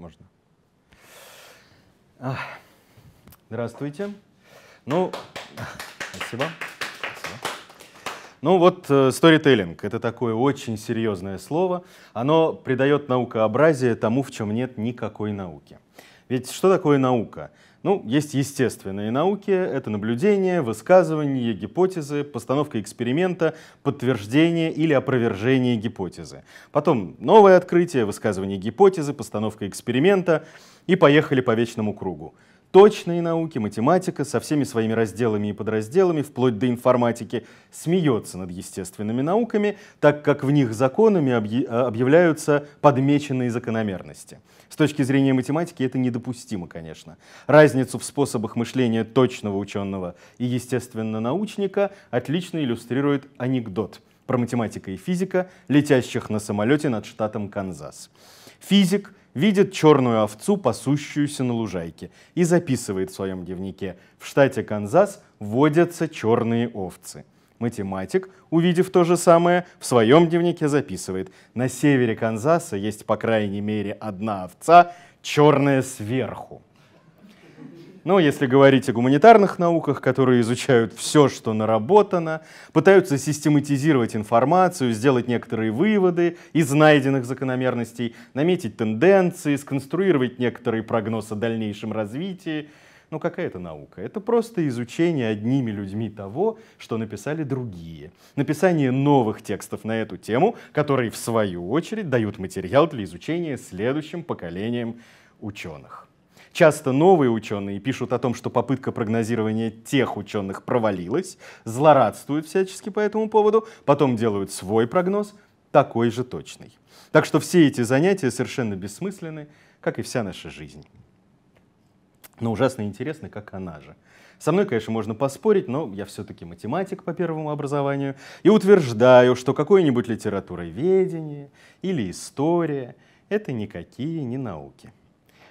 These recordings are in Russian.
Можно. А, здравствуйте. Ну, спасибо. спасибо. Ну вот, сторителлинг э, — это такое очень серьезное слово. Оно придает наукообразие тому, в чем нет никакой науки. Ведь что такое наука? Ну, есть естественные науки, это наблюдение, высказывание, гипотезы, постановка эксперимента, подтверждение или опровержение гипотезы. Потом новое открытие, высказывание гипотезы, постановка эксперимента и поехали по вечному кругу точные науки, математика со всеми своими разделами и подразделами, вплоть до информатики, смеется над естественными науками, так как в них законами э, объявляются подмеченные закономерности. С точки зрения математики это недопустимо, конечно. Разницу в способах мышления точного ученого и естественно-научника отлично иллюстрирует анекдот про математика и физика, летящих на самолете над штатом Канзас. Физик — видит черную овцу, пасущуюся на лужайке, и записывает в своем дневнике «В штате Канзас водятся черные овцы». Математик, увидев то же самое, в своем дневнике записывает «На севере Канзаса есть по крайней мере одна овца, черная сверху». Но ну, если говорить о гуманитарных науках, которые изучают все, что наработано, пытаются систематизировать информацию, сделать некоторые выводы из найденных закономерностей, наметить тенденции, сконструировать некоторые прогнозы о дальнейшем развитии, ну какая это наука? Это просто изучение одними людьми того, что написали другие. Написание новых текстов на эту тему, которые в свою очередь дают материал для изучения следующим поколениям ученых. Часто новые ученые пишут о том, что попытка прогнозирования тех ученых провалилась, злорадствуют всячески по этому поводу, потом делают свой прогноз, такой же точный. Так что все эти занятия совершенно бессмысленны, как и вся наша жизнь. Но ужасно интересно, как она же. Со мной, конечно, можно поспорить, но я все-таки математик по первому образованию и утверждаю, что какое-нибудь литературоведение или история — это никакие не науки.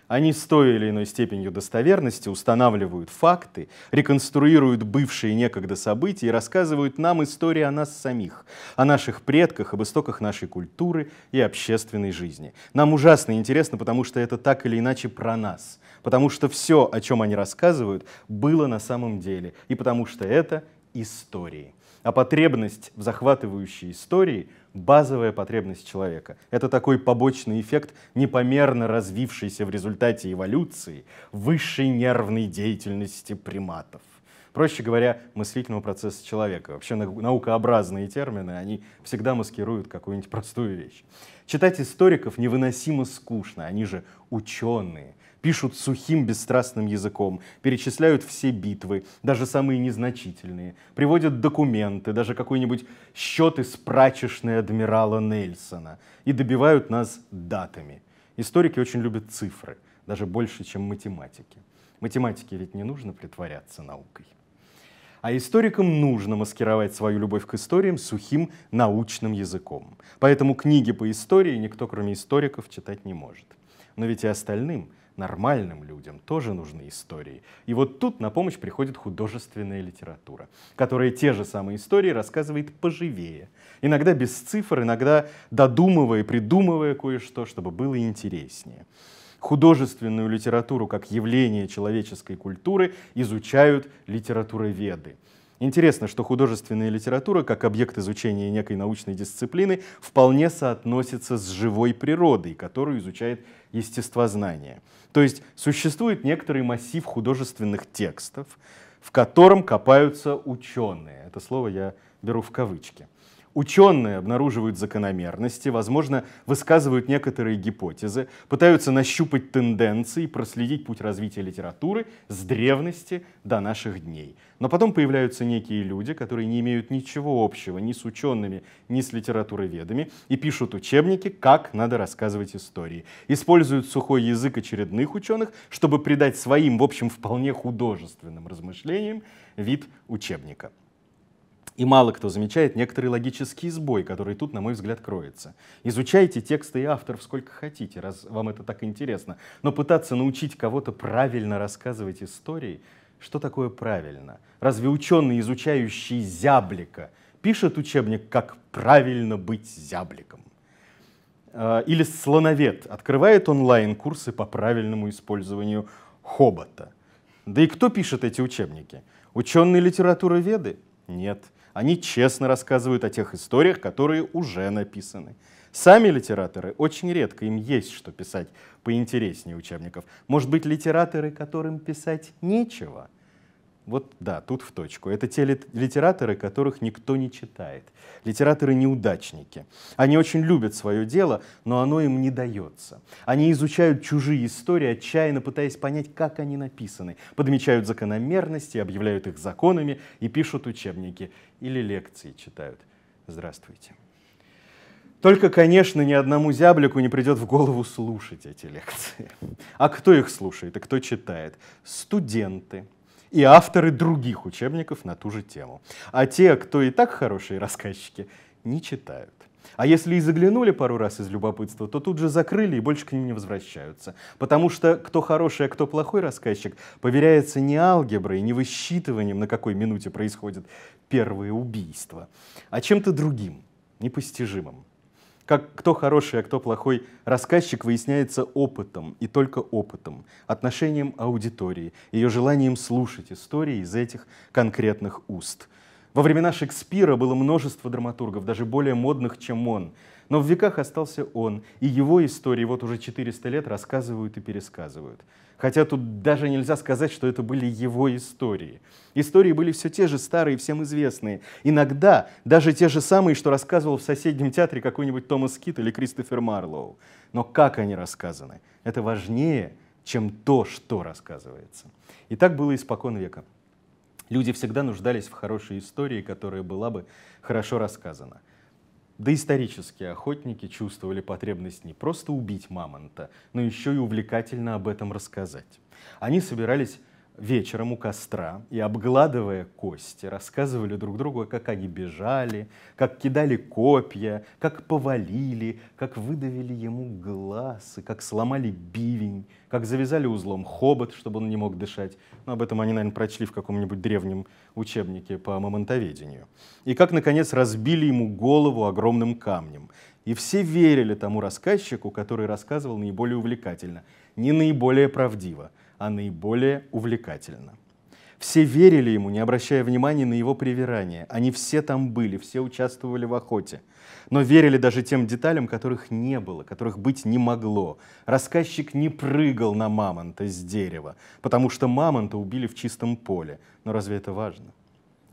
Они с той или иной степенью достоверности устанавливают факты, реконструируют бывшие некогда события и рассказывают нам истории о нас самих, о наших предках, об истоках нашей культуры и общественной жизни. Нам ужасно интересно, потому что это так или иначе про нас, потому что все, о чем они рассказывают, было на самом деле, и потому что это истории. А потребность в захватывающей истории – базовая потребность человека. Это такой побочный эффект, непомерно развившийся в результате эволюции высшей нервной деятельности приматов. Проще говоря, мыслительного процесса человека. Вообще наукообразные термины, они всегда маскируют какую-нибудь простую вещь. Читать историков невыносимо скучно, они же ученые пишут сухим бесстрастным языком, перечисляют все битвы, даже самые незначительные, приводят документы, даже какой-нибудь счет из прачечной адмирала Нельсона и добивают нас датами. Историки очень любят цифры, даже больше, чем математики. Математике ведь не нужно притворяться наукой. А историкам нужно маскировать свою любовь к историям сухим научным языком. Поэтому книги по истории никто, кроме историков, читать не может. Но ведь и остальным нормальным людям тоже нужны истории. И вот тут на помощь приходит художественная литература, которая те же самые истории рассказывает поживее. Иногда без цифр, иногда додумывая, придумывая кое-что, чтобы было интереснее. Художественную литературу как явление человеческой культуры изучают литературоведы. Интересно, что художественная литература, как объект изучения некой научной дисциплины, вполне соотносится с живой природой, которую изучает естествознание. То есть существует некоторый массив художественных текстов, в котором копаются ученые. Это слово я беру в кавычки. Ученые обнаруживают закономерности, возможно, высказывают некоторые гипотезы, пытаются нащупать тенденции, проследить путь развития литературы с древности до наших дней. Но потом появляются некие люди, которые не имеют ничего общего ни с учеными, ни с литературоведами, и пишут учебники, как надо рассказывать истории. Используют сухой язык очередных ученых, чтобы придать своим, в общем, вполне художественным размышлениям вид учебника. И мало кто замечает некоторый логический сбой, который тут, на мой взгляд, кроется. Изучайте тексты и авторов сколько хотите, раз вам это так интересно. Но пытаться научить кого-то правильно рассказывать истории, что такое правильно? Разве ученый, изучающий зяблика, пишет учебник, как правильно быть зябликом? А, или слоновед открывает онлайн-курсы по правильному использованию хобота? Да и кто пишет эти учебники? Ученые литературы веды? Нет. Они честно рассказывают о тех историях, которые уже написаны. Сами литераторы очень редко им есть что писать поинтереснее учебников. Может быть, литераторы, которым писать нечего – вот да, тут в точку. Это те литераторы, которых никто не читает. Литераторы-неудачники. Они очень любят свое дело, но оно им не дается. Они изучают чужие истории, отчаянно пытаясь понять, как они написаны. Подмечают закономерности, объявляют их законами и пишут учебники. Или лекции читают. Здравствуйте. Только, конечно, ни одному зяблику не придет в голову слушать эти лекции. А кто их слушает и кто читает? Студенты, и авторы других учебников на ту же тему. А те, кто и так хорошие рассказчики, не читают. А если и заглянули пару раз из любопытства, то тут же закрыли и больше к ним не возвращаются. Потому что кто хороший, а кто плохой рассказчик, поверяется не алгеброй, не высчитыванием, на какой минуте происходит первое убийство, а чем-то другим, непостижимым. Как, кто хороший, а кто плохой рассказчик выясняется опытом и только опытом, отношением аудитории, ее желанием слушать истории из этих конкретных уст. Во времена Шекспира было множество драматургов, даже более модных, чем он. Но в веках остался он, и его истории вот уже 400 лет рассказывают и пересказывают. Хотя тут даже нельзя сказать, что это были его истории. Истории были все те же старые, всем известные. Иногда даже те же самые, что рассказывал в соседнем театре какой-нибудь Томас Кит или Кристофер Марлоу. Но как они рассказаны, это важнее, чем то, что рассказывается. И так было испокон века. Люди всегда нуждались в хорошей истории, которая была бы хорошо рассказана. Доисторические охотники чувствовали потребность не просто убить мамонта, но еще и увлекательно об этом рассказать. Они собирались вечером у костра и, обгладывая кости, рассказывали друг другу, как они бежали, как кидали копья, как повалили, как выдавили ему глаз и как сломали бивень, как завязали узлом хобот, чтобы он не мог дышать. Но об этом они, наверное, прочли в каком-нибудь древнем учебнике по мамонтоведению. И как, наконец, разбили ему голову огромным камнем. И все верили тому рассказчику, который рассказывал наиболее увлекательно, не наиболее правдиво – а наиболее увлекательно. Все верили ему, не обращая внимания на его привирание. Они все там были, все участвовали в охоте. Но верили даже тем деталям, которых не было, которых быть не могло. Рассказчик не прыгал на мамонта с дерева, потому что мамонта убили в чистом поле. Но разве это важно?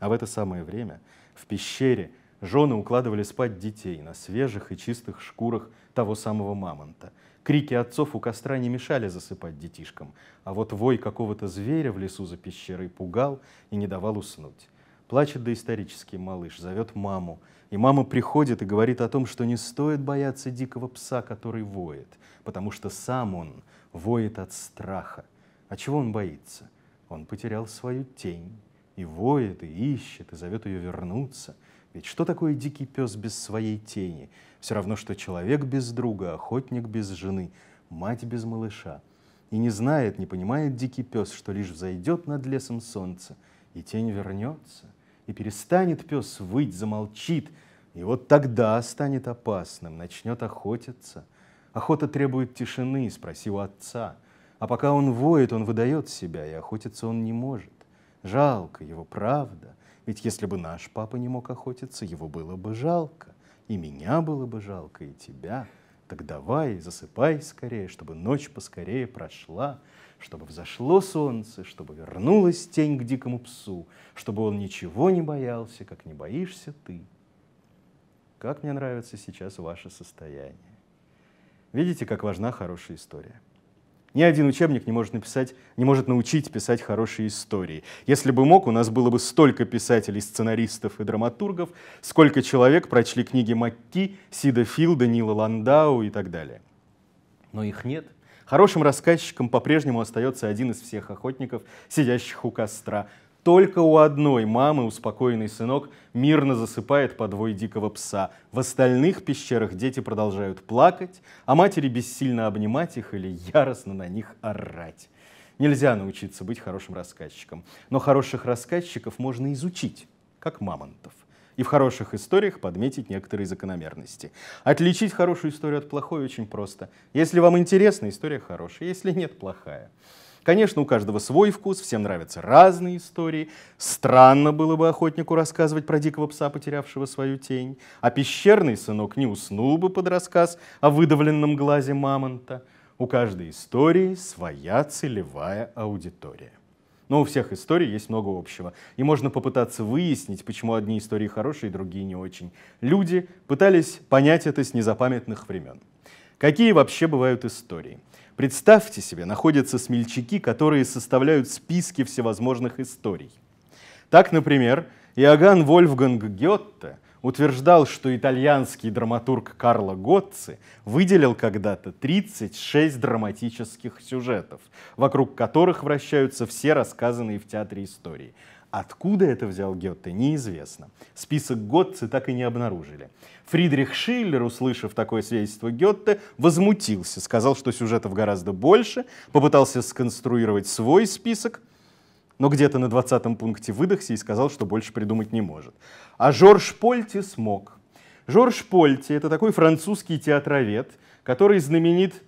А в это самое время в пещере жены укладывали спать детей на свежих и чистых шкурах того самого мамонта. Крики отцов у костра не мешали засыпать детишкам, а вот вой какого-то зверя в лесу за пещерой пугал и не давал уснуть. Плачет доисторический малыш, зовет маму. И мама приходит и говорит о том, что не стоит бояться дикого пса, который воет, потому что сам он воет от страха. А чего он боится? Он потерял свою тень и воет, и ищет, и зовет ее вернуться – ведь что такое дикий пес без своей тени? Все равно, что человек без друга, охотник без жены, мать без малыша. И не знает, не понимает дикий пес, что лишь взойдет над лесом солнце, и тень вернется, и перестанет пес выть, замолчит, и вот тогда станет опасным, начнет охотиться. Охота требует тишины, спроси у отца. А пока он воет, он выдает себя, и охотиться он не может. Жалко его, правда — ведь если бы наш папа не мог охотиться, его было бы жалко. И меня было бы жалко, и тебя. Так давай, засыпай скорее, чтобы ночь поскорее прошла, чтобы взошло солнце, чтобы вернулась тень к дикому псу, чтобы он ничего не боялся, как не боишься ты. Как мне нравится сейчас ваше состояние. Видите, как важна хорошая история. Ни один учебник не может, написать, не может научить писать хорошие истории. Если бы мог, у нас было бы столько писателей, сценаристов и драматургов, сколько человек прочли книги Макки, Сида Филда, Нила Ландау и так далее. Но их нет. Хорошим рассказчиком по-прежнему остается один из всех охотников, сидящих у костра — только у одной мамы успокоенный сынок мирно засыпает по двое дикого пса. В остальных пещерах дети продолжают плакать, а матери бессильно обнимать их или яростно на них орать. Нельзя научиться быть хорошим рассказчиком, но хороших рассказчиков можно изучить, как мамонтов и в хороших историях подметить некоторые закономерности. Отличить хорошую историю от плохой очень просто. Если вам интересна, история хорошая, если нет, плохая. Конечно, у каждого свой вкус, всем нравятся разные истории. Странно было бы охотнику рассказывать про дикого пса, потерявшего свою тень. А пещерный сынок не уснул бы под рассказ о выдавленном глазе мамонта. У каждой истории своя целевая аудитория. Но у всех историй есть много общего, и можно попытаться выяснить, почему одни истории хорошие, другие не очень. Люди пытались понять это с незапамятных времен. Какие вообще бывают истории? Представьте себе, находятся смельчаки, которые составляют списки всевозможных историй. Так, например, Иоганн Вольфганг Гетте утверждал, что итальянский драматург Карло Готци выделил когда-то 36 драматических сюжетов, вокруг которых вращаются все рассказанные в театре истории – Откуда это взял Гетте, неизвестно. Список Готцы так и не обнаружили. Фридрих Шиллер, услышав такое свидетельство Гетте, возмутился, сказал, что сюжетов гораздо больше, попытался сконструировать свой список, но где-то на 20 пункте выдохся и сказал, что больше придумать не может. А Жорж Польти смог. Жорж Польти — это такой французский театровед, который знаменит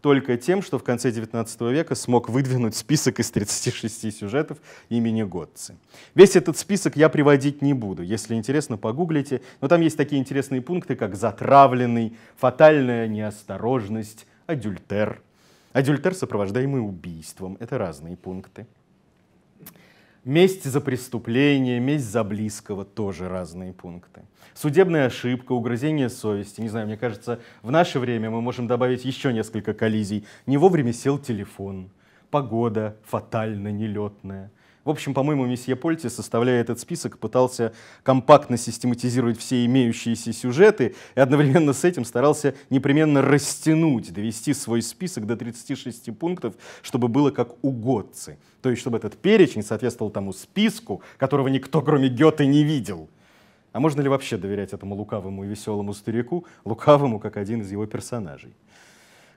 только тем, что в конце XIX века смог выдвинуть список из 36 сюжетов имени Готцы. Весь этот список я приводить не буду, если интересно, погуглите. Но там есть такие интересные пункты, как «затравленный», «фатальная неосторожность», «адюльтер». Адюльтер, сопровождаемый убийством. Это разные пункты. Месть за преступление, месть за близкого тоже разные пункты. Судебная ошибка, угрызение совести. Не знаю, мне кажется, в наше время мы можем добавить еще несколько коллизий. Не вовремя сел телефон, погода фатально нелетная, в общем, по-моему, месье Польти, составляя этот список, пытался компактно систематизировать все имеющиеся сюжеты и одновременно с этим старался непременно растянуть, довести свой список до 36 пунктов, чтобы было как угодцы. То есть, чтобы этот перечень соответствовал тому списку, которого никто, кроме Гёте, не видел. А можно ли вообще доверять этому лукавому и веселому старику, лукавому как один из его персонажей?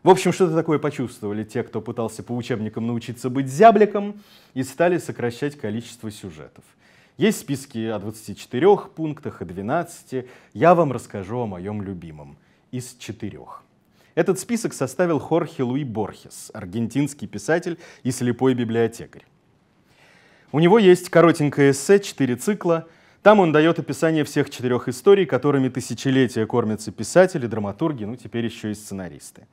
В общем, что-то такое почувствовали те, кто пытался по учебникам научиться быть зябликом, и стали сокращать количество сюжетов. Есть списки о 24 пунктах и 12. Я вам расскажу о моем любимом из четырех. Этот список составил Хорхе Луи Борхес, аргентинский писатель и слепой библиотекарь. У него есть коротенькое эссе, четыре цикла. Там он дает описание всех четырех историй, которыми тысячелетия кормятся писатели, драматурги, ну теперь еще и сценаристы.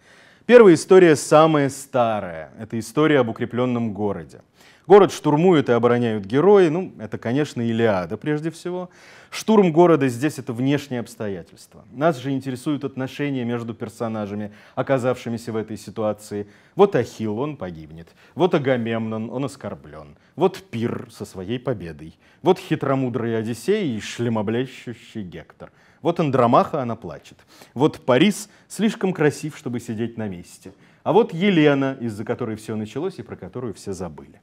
Первая история самая старая. Это история об укрепленном городе. Город штурмуют и обороняют герои. Ну, это, конечно, Илиада прежде всего. Штурм города здесь — это внешние обстоятельства. Нас же интересуют отношения между персонажами, оказавшимися в этой ситуации. Вот Ахилл, он погибнет. Вот Агамемнон, он оскорблен. Вот Пир со своей победой. Вот хитромудрый Одиссей и шлемоблещущий Гектор — вот Андромаха, она плачет. Вот Парис слишком красив, чтобы сидеть на месте. А вот Елена, из-за которой все началось и про которую все забыли.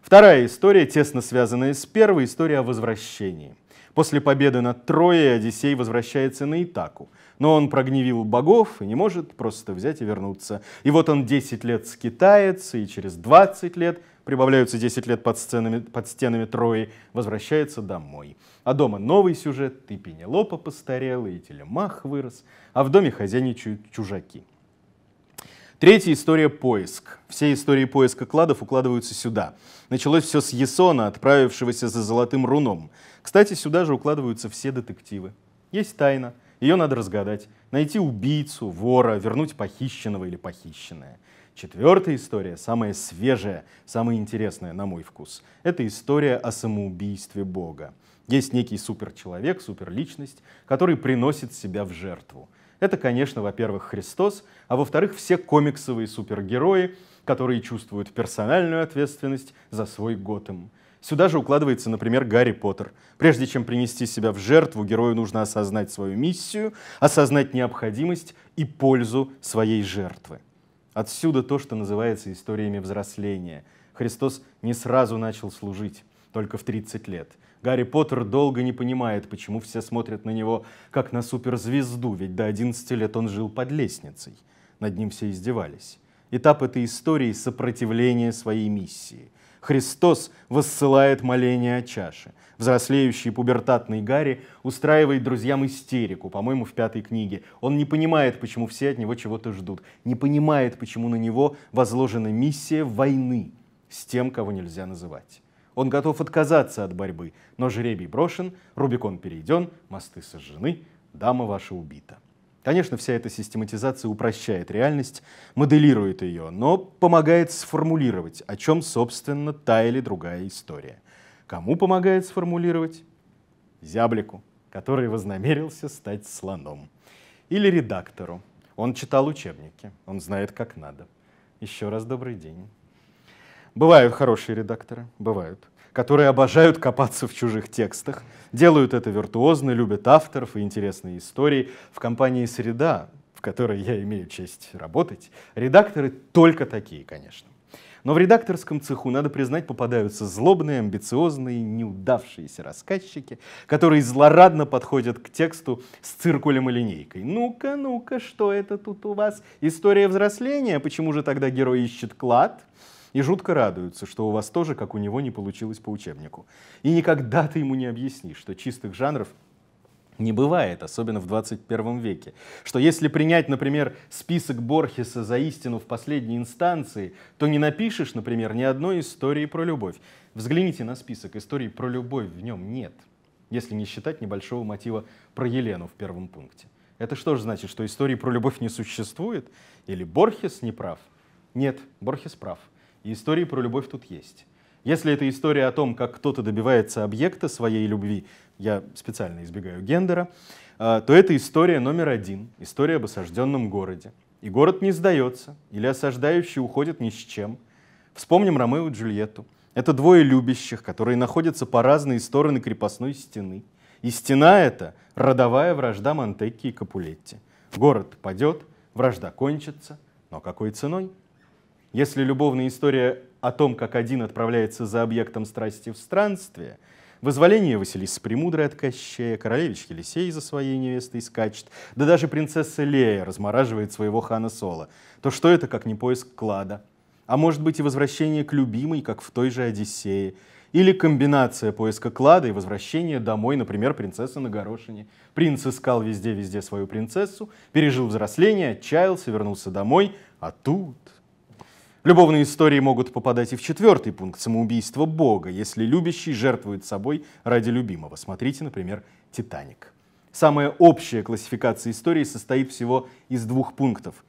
Вторая история, тесно связанная с первой, история о возвращении. После победы над Троей Одиссей возвращается на Итаку. Но он прогневил богов и не может просто взять и вернуться. И вот он 10 лет скитается, и через 20 лет – прибавляются 10 лет под, сценами, под стенами Трои, возвращается домой. А дома новый сюжет, и Пенелопа постарела, и Телемах вырос, а в доме хозяйничают чужаки. Третья история поиск. Все истории поиска кладов укладываются сюда. Началось все с Ясона, отправившегося за золотым руном. Кстати, сюда же укладываются все детективы. Есть тайна, ее надо разгадать, найти убийцу, вора, вернуть похищенного или похищенное. Четвертая история, самая свежая, самая интересная, на мой вкус, это история о самоубийстве Бога. Есть некий суперчеловек, суперличность, который приносит себя в жертву. Это, конечно, во-первых, Христос, а во-вторых, все комиксовые супергерои, которые чувствуют персональную ответственность за свой Готэм. Сюда же укладывается, например, Гарри Поттер. Прежде чем принести себя в жертву, герою нужно осознать свою миссию, осознать необходимость и пользу своей жертвы. Отсюда то, что называется историями взросления. Христос не сразу начал служить, только в 30 лет. Гарри Поттер долго не понимает, почему все смотрят на него как на суперзвезду, ведь до 11 лет он жил под лестницей. Над ним все издевались. Этап этой истории – сопротивление своей миссии. Христос воссылает моление о чаше – Взрослеющий пубертатный Гарри устраивает друзьям истерику, по-моему, в пятой книге. Он не понимает, почему все от него чего-то ждут. Не понимает, почему на него возложена миссия войны с тем, кого нельзя называть. Он готов отказаться от борьбы, но жребий брошен, Рубикон перейден, мосты сожжены, дама ваша убита. Конечно, вся эта систематизация упрощает реальность, моделирует ее, но помогает сформулировать, о чем, собственно, та или другая история. Кому помогает сформулировать? Зяблику, который вознамерился стать слоном. Или редактору. Он читал учебники, он знает, как надо. Еще раз добрый день. Бывают хорошие редакторы, бывают, которые обожают копаться в чужих текстах, делают это виртуозно, любят авторов и интересные истории. В компании «Среда», в которой я имею честь работать, редакторы только такие, конечно. Но в редакторском цеху, надо признать, попадаются злобные, амбициозные, неудавшиеся рассказчики, которые злорадно подходят к тексту с циркулем и линейкой. Ну-ка, ну-ка, что это тут у вас? История взросления? Почему же тогда герой ищет клад? и жутко радуются, что у вас тоже, как у него, не получилось по учебнику. И никогда ты ему не объяснишь, что чистых жанров – не бывает, особенно в 21 веке. Что если принять, например, список Борхеса за истину в последней инстанции, то не напишешь, например, ни одной истории про любовь. Взгляните на список, истории про любовь в нем нет, если не считать небольшого мотива про Елену в первом пункте. Это что же значит, что истории про любовь не существует? Или Борхес не прав? Нет, Борхес прав. И истории про любовь тут есть. Если это история о том, как кто-то добивается объекта своей любви, я специально избегаю гендера, а, то это история номер один, история об осажденном городе. И город не сдается, или осаждающий уходит ни с чем. Вспомним Ромео и Джульетту. Это двое любящих, которые находятся по разные стороны крепостной стены. И стена эта — родовая вражда Монтекки и Капулетти. Город падет, вражда кончится, но какой ценой? Если любовная история о том, как один отправляется за объектом страсти в странстве — Возволение Василисы Премудрой от Кощея, королевич Елисей за своей невестой скачет, да даже принцесса Лея размораживает своего хана Соло. То что это, как не поиск клада? А может быть и возвращение к любимой, как в той же Одиссее, или комбинация поиска клада и возвращения домой, например, принцессы на горошине. Принц искал везде-везде свою принцессу, пережил взросление, отчаялся, вернулся домой, а тут Любовные истории могут попадать и в четвертый пункт – самоубийство Бога, если любящий жертвует собой ради любимого. Смотрите, например, «Титаник». Самая общая классификация истории состоит всего из двух пунктов.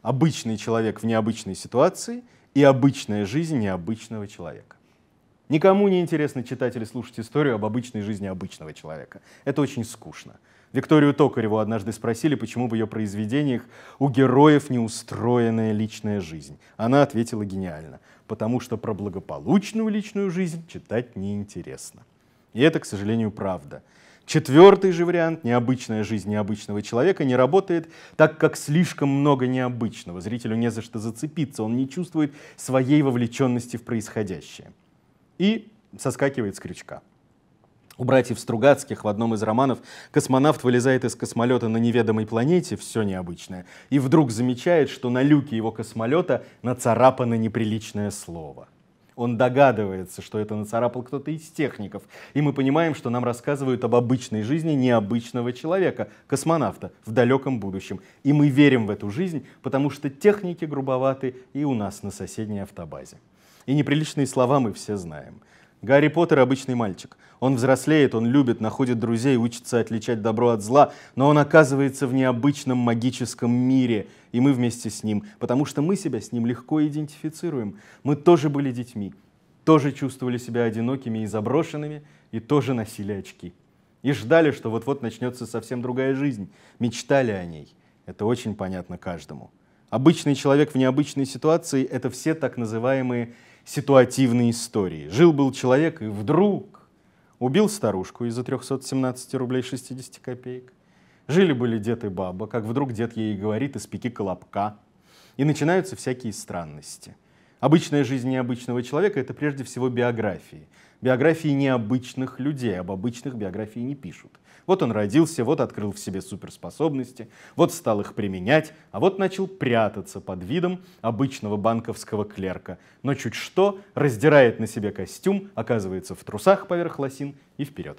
Обычный человек в необычной ситуации и обычная жизнь необычного человека. Никому не интересно читать или слушать историю об обычной жизни обычного человека. Это очень скучно. Викторию Токареву однажды спросили, почему в ее произведениях у героев не устроенная личная жизнь. Она ответила гениально, потому что про благополучную личную жизнь читать неинтересно. И это, к сожалению, правда. Четвертый же вариант, необычная жизнь необычного человека, не работает, так как слишком много необычного. Зрителю не за что зацепиться, он не чувствует своей вовлеченности в происходящее. И соскакивает с крючка. У братьев Стругацких в одном из романов космонавт вылезает из космолета на неведомой планете, все необычное, и вдруг замечает, что на люке его космолета нацарапано неприличное слово. Он догадывается, что это нацарапал кто-то из техников. И мы понимаем, что нам рассказывают об обычной жизни необычного человека, космонавта, в далеком будущем. И мы верим в эту жизнь, потому что техники грубоваты и у нас на соседней автобазе. И неприличные слова мы все знаем. Гарри Поттер — обычный мальчик. Он взрослеет, он любит, находит друзей, учится отличать добро от зла, но он оказывается в необычном магическом мире, и мы вместе с ним, потому что мы себя с ним легко идентифицируем. Мы тоже были детьми, тоже чувствовали себя одинокими и заброшенными, и тоже носили очки. И ждали, что вот-вот начнется совсем другая жизнь. Мечтали о ней. Это очень понятно каждому. Обычный человек в необычной ситуации – это все так называемые ситуативные истории. Жил-был человек, и вдруг Убил старушку из-за 317 рублей 60 копеек. Жили-были дед и баба, как вдруг дед ей говорит из «испеки колобка». И начинаются всякие странности. Обычная жизнь необычного человека — это прежде всего биографии. Биографии необычных людей, об обычных биографии не пишут. Вот он родился, вот открыл в себе суперспособности, вот стал их применять, а вот начал прятаться под видом обычного банковского клерка. Но чуть что, раздирает на себе костюм, оказывается в трусах поверх лосин и вперед.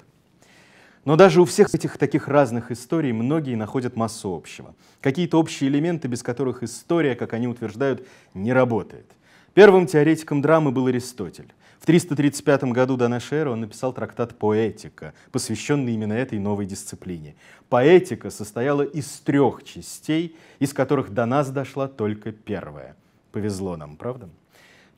Но даже у всех этих таких разных историй многие находят массу общего. Какие-то общие элементы, без которых история, как они утверждают, не работает. Первым теоретиком драмы был Аристотель. В 335 году до нашей эры он написал трактат «Поэтика», посвященный именно этой новой дисциплине. Поэтика состояла из трех частей, из которых до нас дошла только первая. Повезло нам, правда?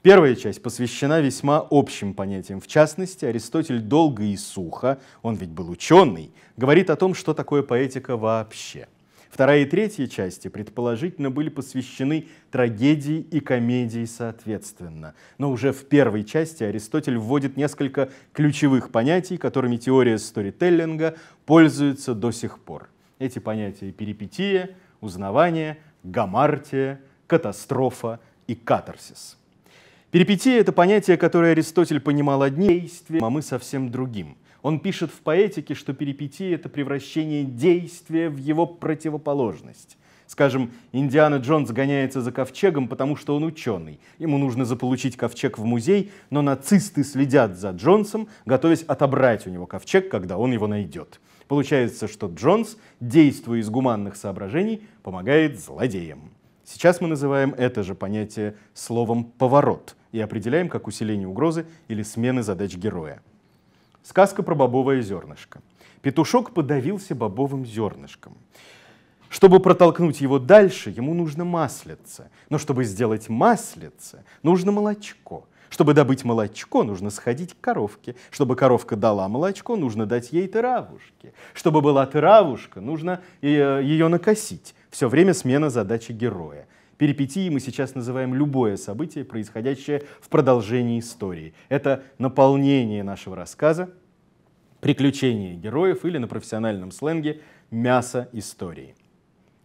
Первая часть посвящена весьма общим понятиям. В частности, Аристотель долго и сухо, он ведь был ученый, говорит о том, что такое поэтика вообще – Вторая и третья части, предположительно, были посвящены трагедии и комедии соответственно. Но уже в первой части Аристотель вводит несколько ключевых понятий, которыми теория сторителлинга пользуется до сих пор. Эти понятия перипетия, узнавание, гамартия, катастрофа и катарсис. Перипетия — это понятие, которое Аристотель понимал одним действием, а мы совсем другим — он пишет в поэтике, что перипетии — это превращение действия в его противоположность. Скажем, Индиана Джонс гоняется за ковчегом, потому что он ученый. Ему нужно заполучить ковчег в музей, но нацисты следят за Джонсом, готовясь отобрать у него ковчег, когда он его найдет. Получается, что Джонс, действуя из гуманных соображений, помогает злодеям. Сейчас мы называем это же понятие словом «поворот» и определяем как усиление угрозы или смены задач героя. Сказка про бобовое зернышко. Петушок подавился бобовым зернышком. Чтобы протолкнуть его дальше, ему нужно маслице. Но чтобы сделать маслице, нужно молочко. Чтобы добыть молочко, нужно сходить к коровке. Чтобы коровка дала молочко, нужно дать ей травушки. Чтобы была травушка, нужно э, ее накосить. Все время смена задачи героя – Перипетии мы сейчас называем любое событие, происходящее в продолжении истории. Это наполнение нашего рассказа, приключения героев или на профессиональном сленге мясо истории.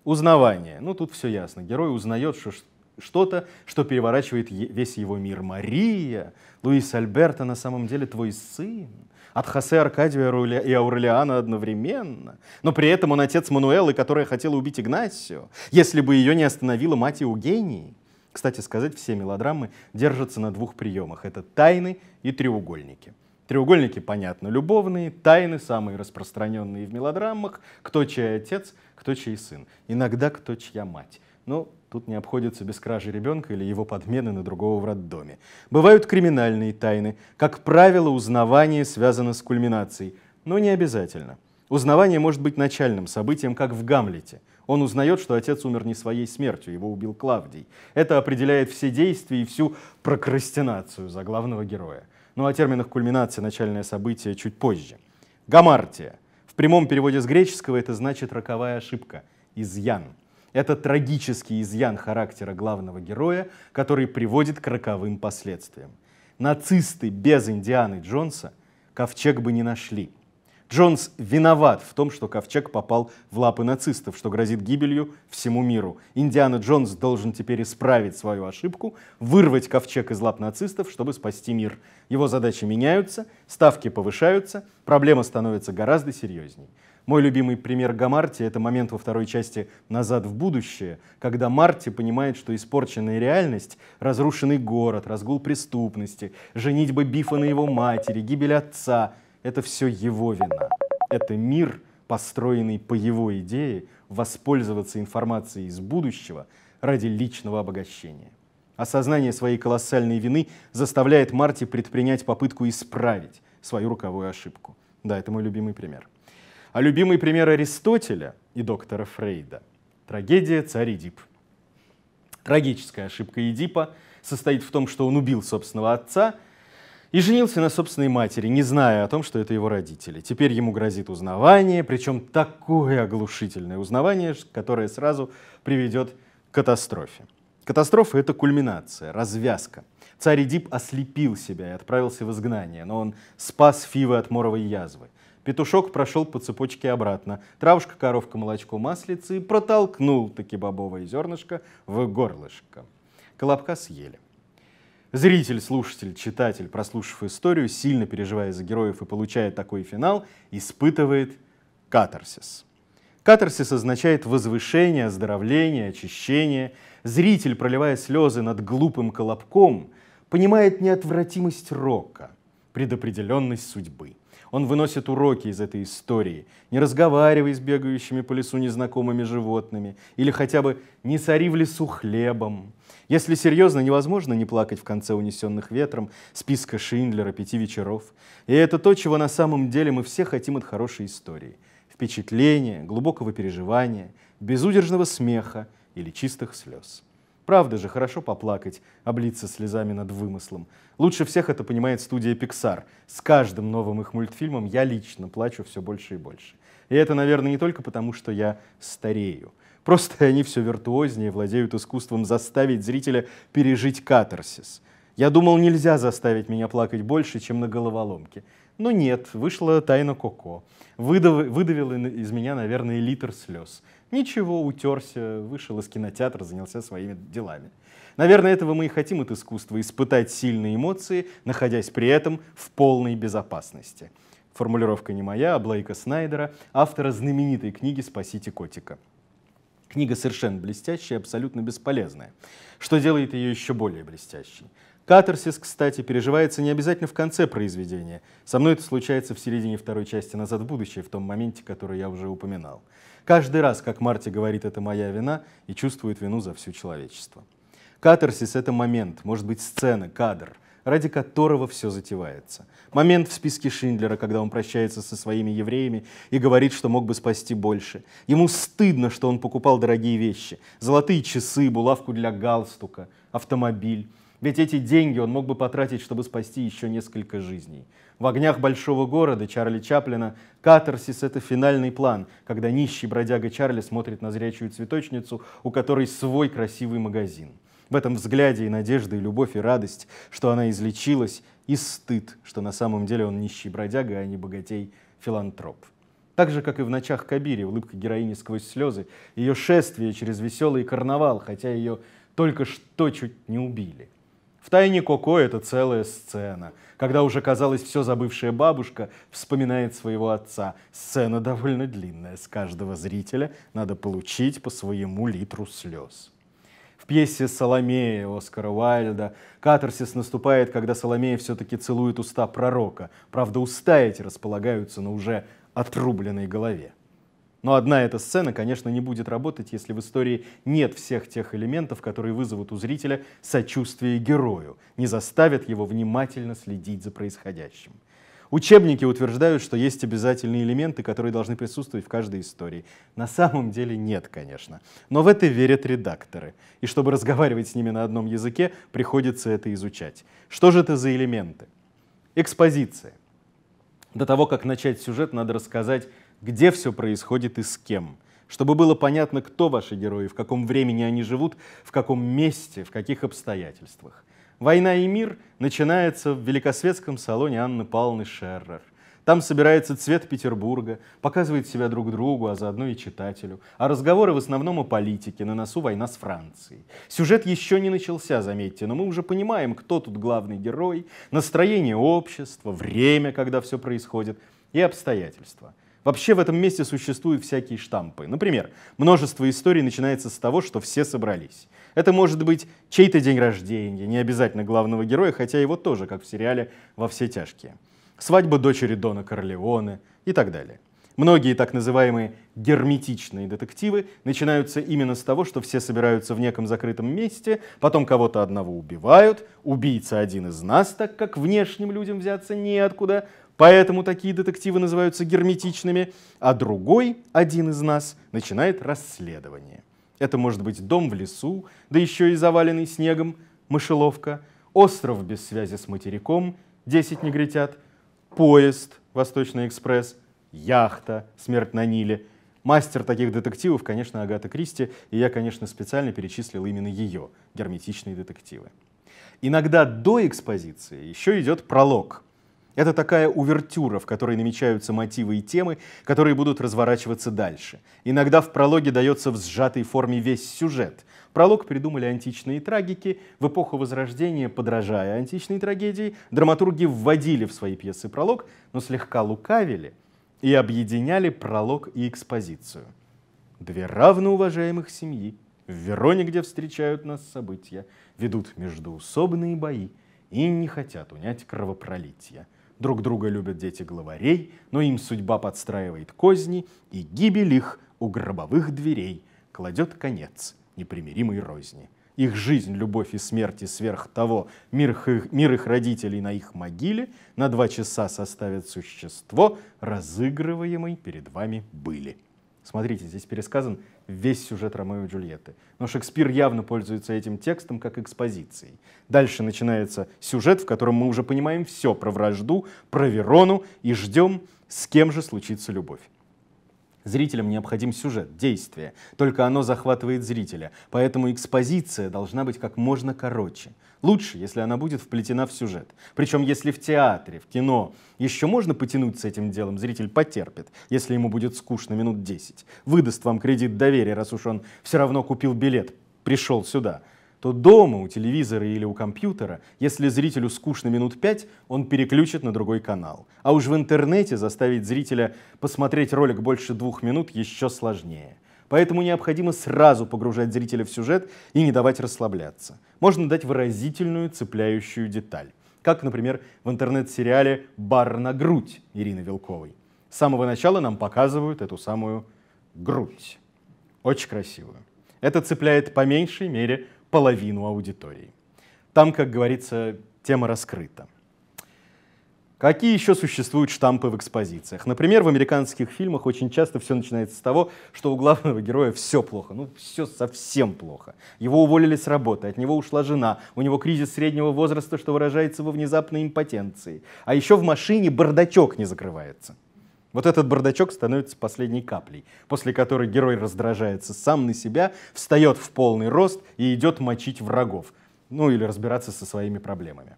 Узнавание. Ну, тут все ясно. Герой узнает, что что-то, что переворачивает весь его мир. Мария, Луис Альберто на самом деле твой сын от Хосе Аркадия и Аурелиана одновременно. Но при этом он отец Мануэлы, которая хотела убить Игнасио, если бы ее не остановила мать Евгении. Кстати сказать, все мелодрамы держатся на двух приемах. Это тайны и треугольники. Треугольники, понятно, любовные, тайны, самые распространенные в мелодрамах, кто чей отец, кто чей сын, иногда кто чья мать. Ну, Тут не обходится без кражи ребенка или его подмены на другого в роддоме. Бывают криминальные тайны. Как правило, узнавание связано с кульминацией, но не обязательно. Узнавание может быть начальным событием, как в «Гамлете». Он узнает, что отец умер не своей смертью, его убил Клавдий. Это определяет все действия и всю прокрастинацию за главного героя. Ну о терминах кульминации начальное событие чуть позже. Гамартия. В прямом переводе с греческого это значит «роковая ошибка», «изъян». Это трагический изъян характера главного героя, который приводит к роковым последствиям. Нацисты без Индианы Джонса ковчег бы не нашли. Джонс виноват в том, что ковчег попал в лапы нацистов, что грозит гибелью всему миру. Индиана Джонс должен теперь исправить свою ошибку, вырвать ковчег из лап нацистов, чтобы спасти мир. Его задачи меняются, ставки повышаются, проблема становится гораздо серьезнее. Мой любимый пример Гамарти — это момент во второй части «Назад в будущее», когда Марти понимает, что испорченная реальность, разрушенный город, разгул преступности, женитьба Бифа на его матери, гибель отца — это все его вина. Это мир, построенный по его идее воспользоваться информацией из будущего ради личного обогащения. Осознание своей колоссальной вины заставляет Марти предпринять попытку исправить свою руковую ошибку. Да, это мой любимый пример. А любимый пример Аристотеля и доктора Фрейда — трагедия «Царь Эдип». Трагическая ошибка Эдипа состоит в том, что он убил собственного отца и женился на собственной матери, не зная о том, что это его родители. Теперь ему грозит узнавание, причем такое оглушительное узнавание, которое сразу приведет к катастрофе. Катастрофа — это кульминация, развязка. Царь Эдип ослепил себя и отправился в изгнание, но он спас Фивы от моровой язвы. Петушок прошел по цепочке обратно. Травушка, коровка, молочко, маслицы и протолкнул таки бобовое зернышко в горлышко. Колобка съели. Зритель, слушатель, читатель, прослушав историю, сильно переживая за героев и получая такой финал, испытывает катарсис. Катарсис означает возвышение, оздоровление, очищение. Зритель, проливая слезы над глупым колобком, понимает неотвратимость рока, предопределенность судьбы. Он выносит уроки из этой истории. Не разговаривай с бегающими по лесу незнакомыми животными. Или хотя бы не сори в лесу хлебом. Если серьезно, невозможно не плакать в конце «Унесенных ветром», списка Шиндлера, «Пяти вечеров». И это то, чего на самом деле мы все хотим от хорошей истории. Впечатления, глубокого переживания, безудержного смеха или чистых слез. Правда же, хорошо поплакать, облиться слезами над вымыслом. Лучше всех это понимает студия Pixar. С каждым новым их мультфильмом я лично плачу все больше и больше. И это, наверное, не только потому, что я старею. Просто они все виртуознее владеют искусством заставить зрителя пережить катарсис. Я думал, нельзя заставить меня плакать больше, чем на головоломке. Но нет, вышла тайна Коко. Выдав... Выдавила из меня, наверное, литр слез. Ничего, утерся, вышел из кинотеатра, занялся своими делами. Наверное, этого мы и хотим от искусства, испытать сильные эмоции, находясь при этом в полной безопасности. Формулировка не моя, а Блейка Снайдера, автора знаменитой книги «Спасите котика». Книга совершенно блестящая, абсолютно бесполезная, что делает ее еще более блестящей. Катарсис, кстати, переживается не обязательно в конце произведения. Со мной это случается в середине второй части «Назад в будущее», в том моменте, который я уже упоминал. Каждый раз, как Марти говорит «это моя вина» и чувствует вину за все человечество. Катарсис — это момент, может быть, сцена, кадр, ради которого все затевается. Момент в списке Шиндлера, когда он прощается со своими евреями и говорит, что мог бы спасти больше. Ему стыдно, что он покупал дорогие вещи. Золотые часы, булавку для галстука, автомобиль. Ведь эти деньги он мог бы потратить, чтобы спасти еще несколько жизней. В «Огнях большого города» Чарли Чаплина катарсис — это финальный план, когда нищий бродяга Чарли смотрит на зрячую цветочницу, у которой свой красивый магазин. В этом взгляде и надежда, и любовь, и радость, что она излечилась, и стыд, что на самом деле он нищий бродяга, а не богатей-филантроп. Так же, как и в «Ночах Кабири», улыбка героини сквозь слезы, ее шествие через веселый карнавал, хотя ее только что чуть не убили. В тайне Коко это целая сцена, когда уже, казалось, все забывшая бабушка вспоминает своего отца. Сцена довольно длинная, с каждого зрителя надо получить по своему литру слез. В пьесе «Соломея» Оскара Уайльда катарсис наступает, когда Соломея все-таки целует уста пророка. Правда, уста эти располагаются на уже отрубленной голове. Но одна эта сцена, конечно, не будет работать, если в истории нет всех тех элементов, которые вызовут у зрителя сочувствие герою, не заставят его внимательно следить за происходящим. Учебники утверждают, что есть обязательные элементы, которые должны присутствовать в каждой истории. На самом деле нет, конечно. Но в это верят редакторы. И чтобы разговаривать с ними на одном языке, приходится это изучать. Что же это за элементы? Экспозиция. До того, как начать сюжет, надо рассказать где все происходит и с кем. Чтобы было понятно, кто ваши герои, в каком времени они живут, в каком месте, в каких обстоятельствах. «Война и мир» начинается в великосветском салоне Анны Павловны Шеррер. Там собирается цвет Петербурга, показывает себя друг другу, а заодно и читателю. А разговоры в основном о политике, на носу война с Францией. Сюжет еще не начался, заметьте, но мы уже понимаем, кто тут главный герой, настроение общества, время, когда все происходит, и обстоятельства. Вообще в этом месте существуют всякие штампы. Например, множество историй начинается с того, что все собрались. Это может быть чей-то день рождения, не обязательно главного героя, хотя его тоже, как в сериале «Во все тяжкие». Свадьба дочери Дона Корлеоне и так далее. Многие так называемые герметичные детективы начинаются именно с того, что все собираются в неком закрытом месте, потом кого-то одного убивают, убийца один из нас, так как внешним людям взяться неоткуда, Поэтому такие детективы называются герметичными, а другой, один из нас, начинает расследование. Это может быть дом в лесу, да еще и заваленный снегом, мышеловка, остров без связи с материком, 10 негритят, поезд, Восточный экспресс, яхта, смерть на Ниле. Мастер таких детективов, конечно, Агата Кристи, и я, конечно, специально перечислил именно ее, герметичные детективы. Иногда до экспозиции еще идет пролог – это такая увертюра, в которой намечаются мотивы и темы, которые будут разворачиваться дальше. Иногда в прологе дается в сжатой форме весь сюжет. Пролог придумали античные трагики. В эпоху Возрождения, подражая античной трагедии, драматурги вводили в свои пьесы пролог, но слегка лукавили и объединяли пролог и экспозицию. Две равноуважаемых семьи в Вероне, где встречают нас события, ведут междуусобные бои и не хотят унять кровопролития. Друг друга любят дети главарей, но им судьба подстраивает козни, и гибель их у гробовых дверей кладет конец непримиримой розни. Их жизнь, любовь и смерть и сверх того мир их, мир их родителей на их могиле на два часа составят существо, разыгрываемый перед вами были. Смотрите, здесь пересказан весь сюжет Ромео и Джульетты. Но Шекспир явно пользуется этим текстом как экспозицией. Дальше начинается сюжет, в котором мы уже понимаем все про вражду, про Верону и ждем, с кем же случится любовь. Зрителям необходим сюжет, действие. Только оно захватывает зрителя. Поэтому экспозиция должна быть как можно короче. Лучше, если она будет вплетена в сюжет. Причем, если в театре, в кино еще можно потянуть с этим делом, зритель потерпит, если ему будет скучно минут 10. Выдаст вам кредит доверия, раз уж он все равно купил билет, пришел сюда то дома у телевизора или у компьютера, если зрителю скучно минут пять, он переключит на другой канал. А уж в интернете заставить зрителя посмотреть ролик больше двух минут еще сложнее. Поэтому необходимо сразу погружать зрителя в сюжет и не давать расслабляться. Можно дать выразительную, цепляющую деталь. Как, например, в интернет-сериале «Бар на грудь» Ирины Вилковой. С самого начала нам показывают эту самую грудь. Очень красивую. Это цепляет по меньшей мере половину аудитории. Там, как говорится, тема раскрыта. Какие еще существуют штампы в экспозициях? Например, в американских фильмах очень часто все начинается с того, что у главного героя все плохо. Ну, все совсем плохо. Его уволили с работы, от него ушла жена, у него кризис среднего возраста, что выражается во внезапной импотенции. А еще в машине бардачок не закрывается. Вот этот бардачок становится последней каплей, после которой герой раздражается сам на себя, встает в полный рост и идет мочить врагов. Ну или разбираться со своими проблемами.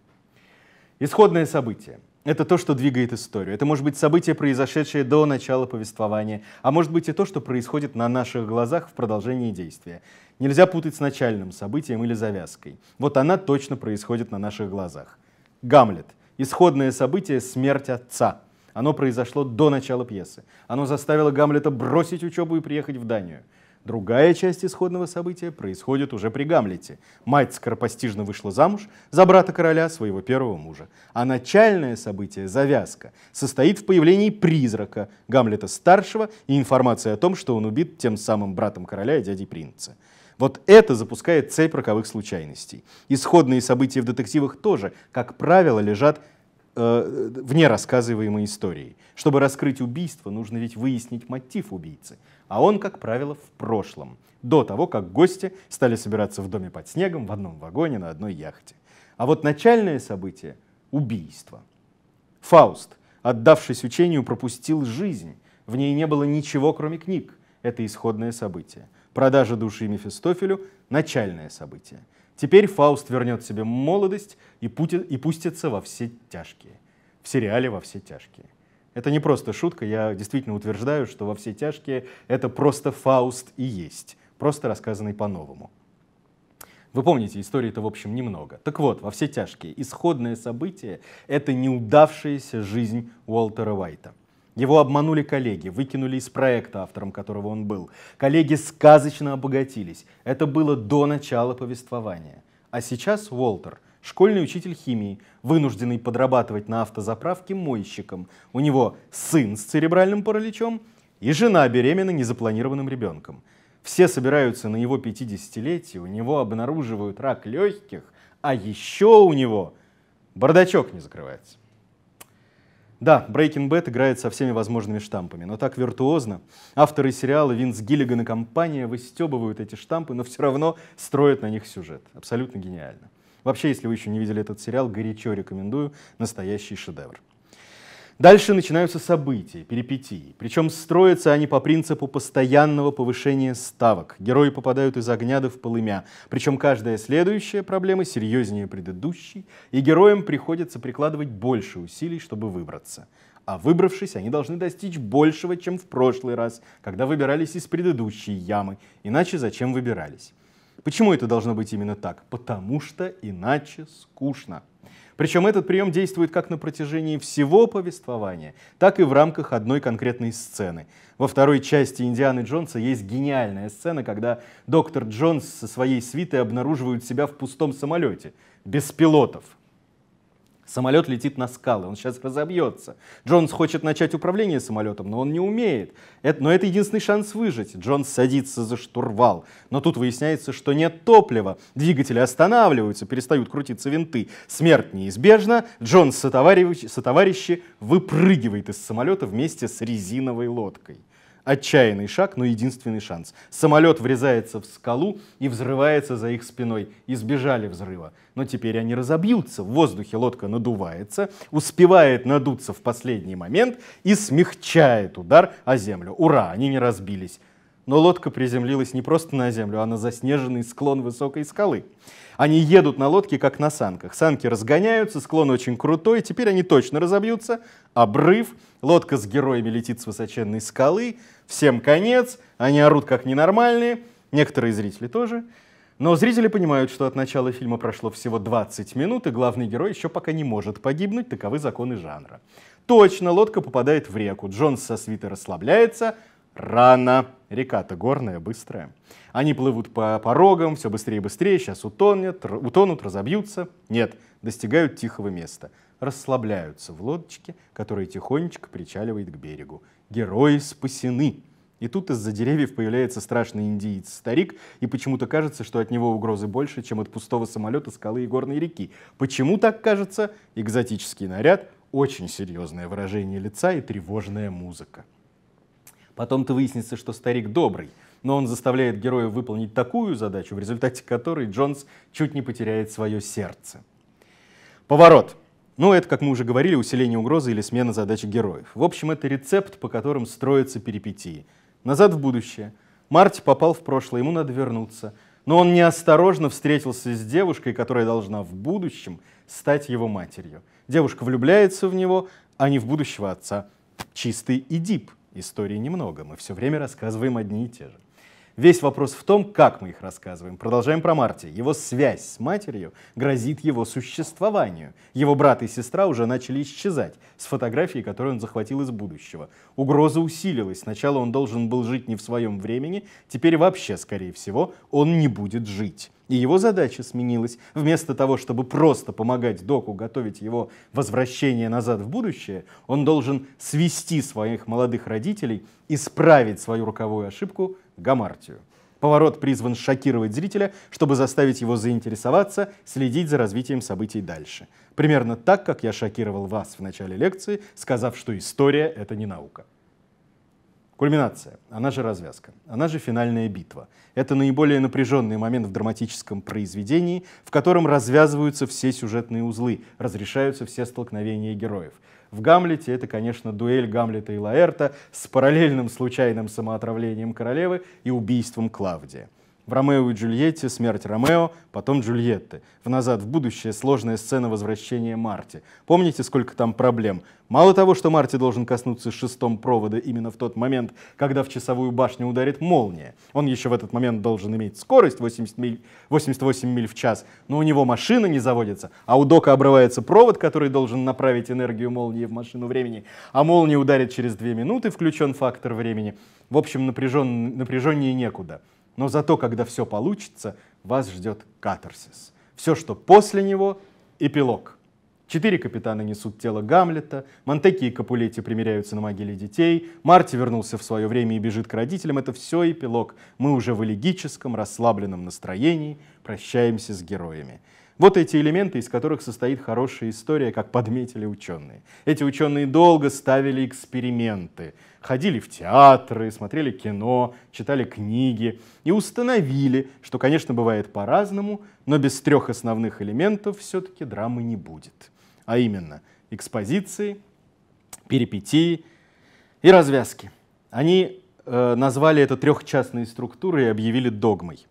Исходное событие это то, что двигает историю. Это может быть событие, произошедшее до начала повествования, а может быть и то, что происходит на наших глазах в продолжении действия. Нельзя путать с начальным событием или завязкой. Вот она точно происходит на наших глазах. Гамлет. Исходное событие — смерть отца. Оно произошло до начала пьесы. Оно заставило Гамлета бросить учебу и приехать в Данию. Другая часть исходного события происходит уже при Гамлете. Мать скоропостижно вышла замуж за брата короля, своего первого мужа. А начальное событие, завязка, состоит в появлении призрака Гамлета-старшего и информации о том, что он убит тем самым братом короля и дядей принца. Вот это запускает цепь роковых случайностей. Исходные события в детективах тоже, как правило, лежат э, вне рассказываемой истории. Чтобы раскрыть убийство, нужно ведь выяснить мотив убийцы. А он, как правило, в прошлом, до того, как гости стали собираться в доме под снегом, в одном вагоне, на одной яхте. А вот начальное событие — убийство. Фауст, отдавшись учению, пропустил жизнь. В ней не было ничего, кроме книг. Это исходное событие. Продажа души Мефистофелю — начальное событие. Теперь Фауст вернет себе молодость и, пути, и пустится во все тяжкие. В сериале «Во все тяжкие». Это не просто шутка, я действительно утверждаю, что «Во все тяжкие» — это просто Фауст и есть, просто рассказанный по-новому. Вы помните, истории-то, в общем, немного. Так вот, во все тяжкие, исходное событие — это неудавшаяся жизнь Уолтера Уайта — его обманули коллеги, выкинули из проекта, автором которого он был. Коллеги сказочно обогатились. Это было до начала повествования. А сейчас Уолтер – школьный учитель химии, вынужденный подрабатывать на автозаправке мойщиком. У него сын с церебральным параличом и жена беременна незапланированным ребенком. Все собираются на его 50-летие, у него обнаруживают рак легких, а еще у него бардачок не закрывается. Да, Breaking Bad играет со всеми возможными штампами, но так виртуозно. Авторы сериала Винс Гиллиган и компания выстебывают эти штампы, но все равно строят на них сюжет. Абсолютно гениально. Вообще, если вы еще не видели этот сериал, горячо рекомендую. Настоящий шедевр. Дальше начинаются события, перипетии. Причем строятся они по принципу постоянного повышения ставок. Герои попадают из огня до в полымя. Причем каждая следующая проблема серьезнее предыдущей, и героям приходится прикладывать больше усилий, чтобы выбраться. А выбравшись, они должны достичь большего, чем в прошлый раз, когда выбирались из предыдущей ямы. Иначе зачем выбирались? Почему это должно быть именно так? Потому что иначе скучно. Причем этот прием действует как на протяжении всего повествования, так и в рамках одной конкретной сцены. Во второй части «Индианы Джонса» есть гениальная сцена, когда доктор Джонс со своей свитой обнаруживают себя в пустом самолете, без пилотов. Самолет летит на скалы, он сейчас разобьется. Джонс хочет начать управление самолетом, но он не умеет. Это, но это единственный шанс выжить. Джонс садится за штурвал, но тут выясняется, что нет топлива. Двигатели останавливаются, перестают крутиться винты. Смерть неизбежна. Джонс сотоварищи, сотоварищи выпрыгивает из самолета вместе с резиновой лодкой. Отчаянный шаг, но единственный шанс. Самолет врезается в скалу и взрывается за их спиной. Избежали взрыва. Но теперь они разобьются. В воздухе лодка надувается, успевает надуться в последний момент и смягчает удар о землю. Ура, они не разбились. Но лодка приземлилась не просто на землю, а на заснеженный склон высокой скалы. Они едут на лодке, как на санках. Санки разгоняются, склон очень крутой, теперь они точно разобьются. Обрыв, лодка с героями летит с высоченной скалы, всем конец, они орут как ненормальные, некоторые зрители тоже. Но зрители понимают, что от начала фильма прошло всего 20 минут, и главный герой еще пока не может погибнуть, таковы законы жанра. Точно, лодка попадает в реку, Джонс со свитой расслабляется, Рано. Река-то горная, быстрая. Они плывут по порогам, все быстрее и быстрее, сейчас утонет, утонут, разобьются. Нет, достигают тихого места. Расслабляются в лодочке, которая тихонечко причаливает к берегу. Герои спасены. И тут из-за деревьев появляется страшный индиец-старик, и почему-то кажется, что от него угрозы больше, чем от пустого самолета скалы и горной реки. Почему так кажется? Экзотический наряд, очень серьезное выражение лица и тревожная музыка. Потом-то выяснится, что старик добрый, но он заставляет героя выполнить такую задачу, в результате которой Джонс чуть не потеряет свое сердце. Поворот. Ну, это, как мы уже говорили, усиление угрозы или смена задачи героев. В общем, это рецепт, по которым строятся перипетии. Назад в будущее. Марти попал в прошлое, ему надо вернуться. Но он неосторожно встретился с девушкой, которая должна в будущем стать его матерью. Девушка влюбляется в него, а не в будущего отца. Чистый Эдип. Истории немного, мы все время рассказываем одни и те же. Весь вопрос в том, как мы их рассказываем. Продолжаем про Марти. Его связь с матерью грозит его существованию. Его брат и сестра уже начали исчезать с фотографии, которую он захватил из будущего. Угроза усилилась. Сначала он должен был жить не в своем времени, теперь вообще, скорее всего, он не будет жить. И его задача сменилась. Вместо того, чтобы просто помогать доку готовить его возвращение назад в будущее, он должен свести своих молодых родителей, исправить свою руковую ошибку Гамартию. Поворот призван шокировать зрителя, чтобы заставить его заинтересоваться, следить за развитием событий дальше. Примерно так, как я шокировал вас в начале лекции, сказав, что история — это не наука. Кульминация, она же развязка, она же финальная битва. Это наиболее напряженный момент в драматическом произведении, в котором развязываются все сюжетные узлы, разрешаются все столкновения героев. В «Гамлете» это, конечно, дуэль Гамлета и Лаэрта с параллельным случайным самоотравлением королевы и убийством Клавдия. В «Ромео и Джульетте» смерть Ромео, потом Джульетты. В «Назад в будущее» сложная сцена возвращения Марти. Помните, сколько там проблем? Мало того, что Марти должен коснуться шестом провода именно в тот момент, когда в часовую башню ударит молния. Он еще в этот момент должен иметь скорость 80 миль, 88 миль в час, но у него машина не заводится, а у Дока обрывается провод, который должен направить энергию молнии в машину времени, а молния ударит через две минуты, включен фактор времени. В общем, напряжен, напряженнее некуда. Но зато, когда все получится, вас ждет катарсис. Все, что после него — эпилог. Четыре капитана несут тело Гамлета, Монтеки и Капулетти примиряются на могиле детей, Марти вернулся в свое время и бежит к родителям. Это все эпилог. Мы уже в элегическом, расслабленном настроении прощаемся с героями. Вот эти элементы, из которых состоит хорошая история, как подметили ученые. Эти ученые долго ставили эксперименты, ходили в театры, смотрели кино, читали книги и установили, что, конечно, бывает по-разному, но без трех основных элементов все-таки драмы не будет. А именно экспозиции, перипетии и развязки. Они э, назвали это трехчастной структурой и объявили догмой.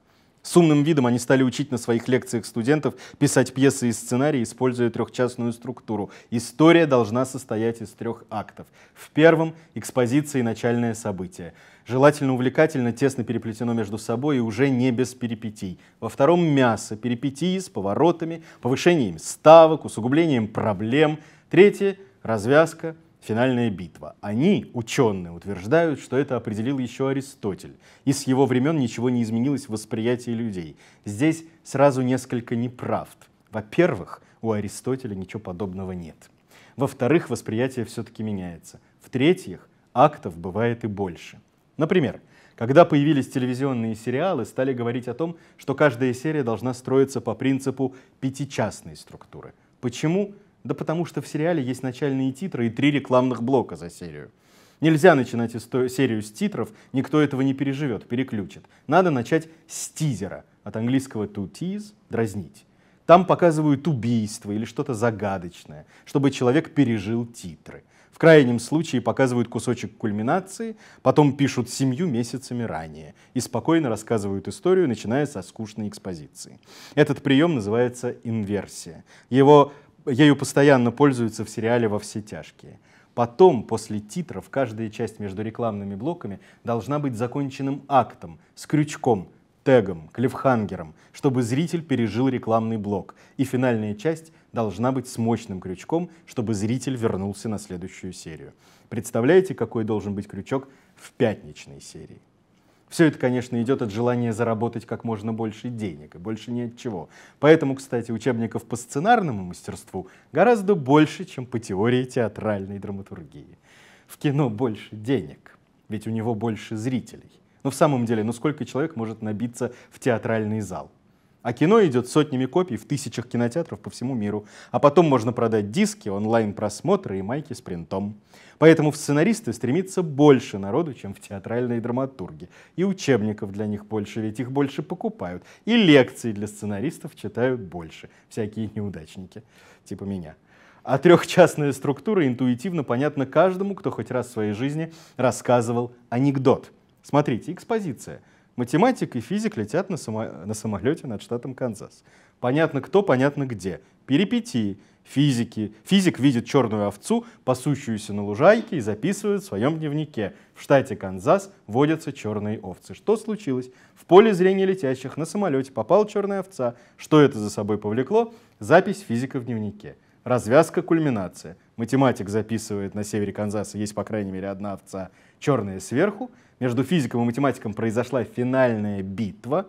С умным видом они стали учить на своих лекциях студентов писать пьесы и сценарии, используя трехчастную структуру. История должна состоять из трех актов. В первом — экспозиция и начальное событие. Желательно увлекательно, тесно переплетено между собой и уже не без перипетий. Во втором — мясо, перипетии с поворотами, повышением ставок, усугублением проблем. Третье — развязка, финальная битва. Они, ученые, утверждают, что это определил еще Аристотель, и с его времен ничего не изменилось в восприятии людей. Здесь сразу несколько неправд. Во-первых, у Аристотеля ничего подобного нет. Во-вторых, восприятие все-таки меняется. В-третьих, актов бывает и больше. Например, когда появились телевизионные сериалы, стали говорить о том, что каждая серия должна строиться по принципу пятичастной структуры. Почему? Да потому что в сериале есть начальные титры и три рекламных блока за серию. Нельзя начинать серию с титров, никто этого не переживет, переключит. Надо начать с тизера, от английского to tease — дразнить. Там показывают убийство или что-то загадочное, чтобы человек пережил титры. В крайнем случае показывают кусочек кульминации, потом пишут семью месяцами ранее и спокойно рассказывают историю, начиная со скучной экспозиции. Этот прием называется инверсия. Его ею постоянно пользуются в сериале «Во все тяжкие». Потом, после титров, каждая часть между рекламными блоками должна быть законченным актом, с крючком, тегом, клифхангером, чтобы зритель пережил рекламный блок. И финальная часть должна быть с мощным крючком, чтобы зритель вернулся на следующую серию. Представляете, какой должен быть крючок в пятничной серии? Все это, конечно, идет от желания заработать как можно больше денег, и больше ни от чего. Поэтому, кстати, учебников по сценарному мастерству гораздо больше, чем по теории театральной драматургии. В кино больше денег, ведь у него больше зрителей. Но в самом деле, ну сколько человек может набиться в театральный зал? А кино идет сотнями копий в тысячах кинотеатров по всему миру. А потом можно продать диски, онлайн-просмотры и майки с принтом. Поэтому в сценаристы стремится больше народу, чем в театральные драматурги. И учебников для них больше, ведь их больше покупают. И лекции для сценаристов читают больше. Всякие неудачники, типа меня. А трехчастная структура интуитивно понятна каждому, кто хоть раз в своей жизни рассказывал анекдот. Смотрите, экспозиция – Математик и физик летят на, само... на самолете над штатом Канзас. Понятно кто, понятно где. Перипетии. Физики. Физик видит черную овцу, пасущуюся на лужайке, и записывает в своем дневнике. В штате Канзас водятся черные овцы. Что случилось? В поле зрения летящих на самолете попал черная овца. Что это за собой повлекло? Запись физика в дневнике. Развязка, кульминация математик записывает на севере Канзаса, есть, по крайней мере, одна овца черная сверху. Между физиком и математиком произошла финальная битва.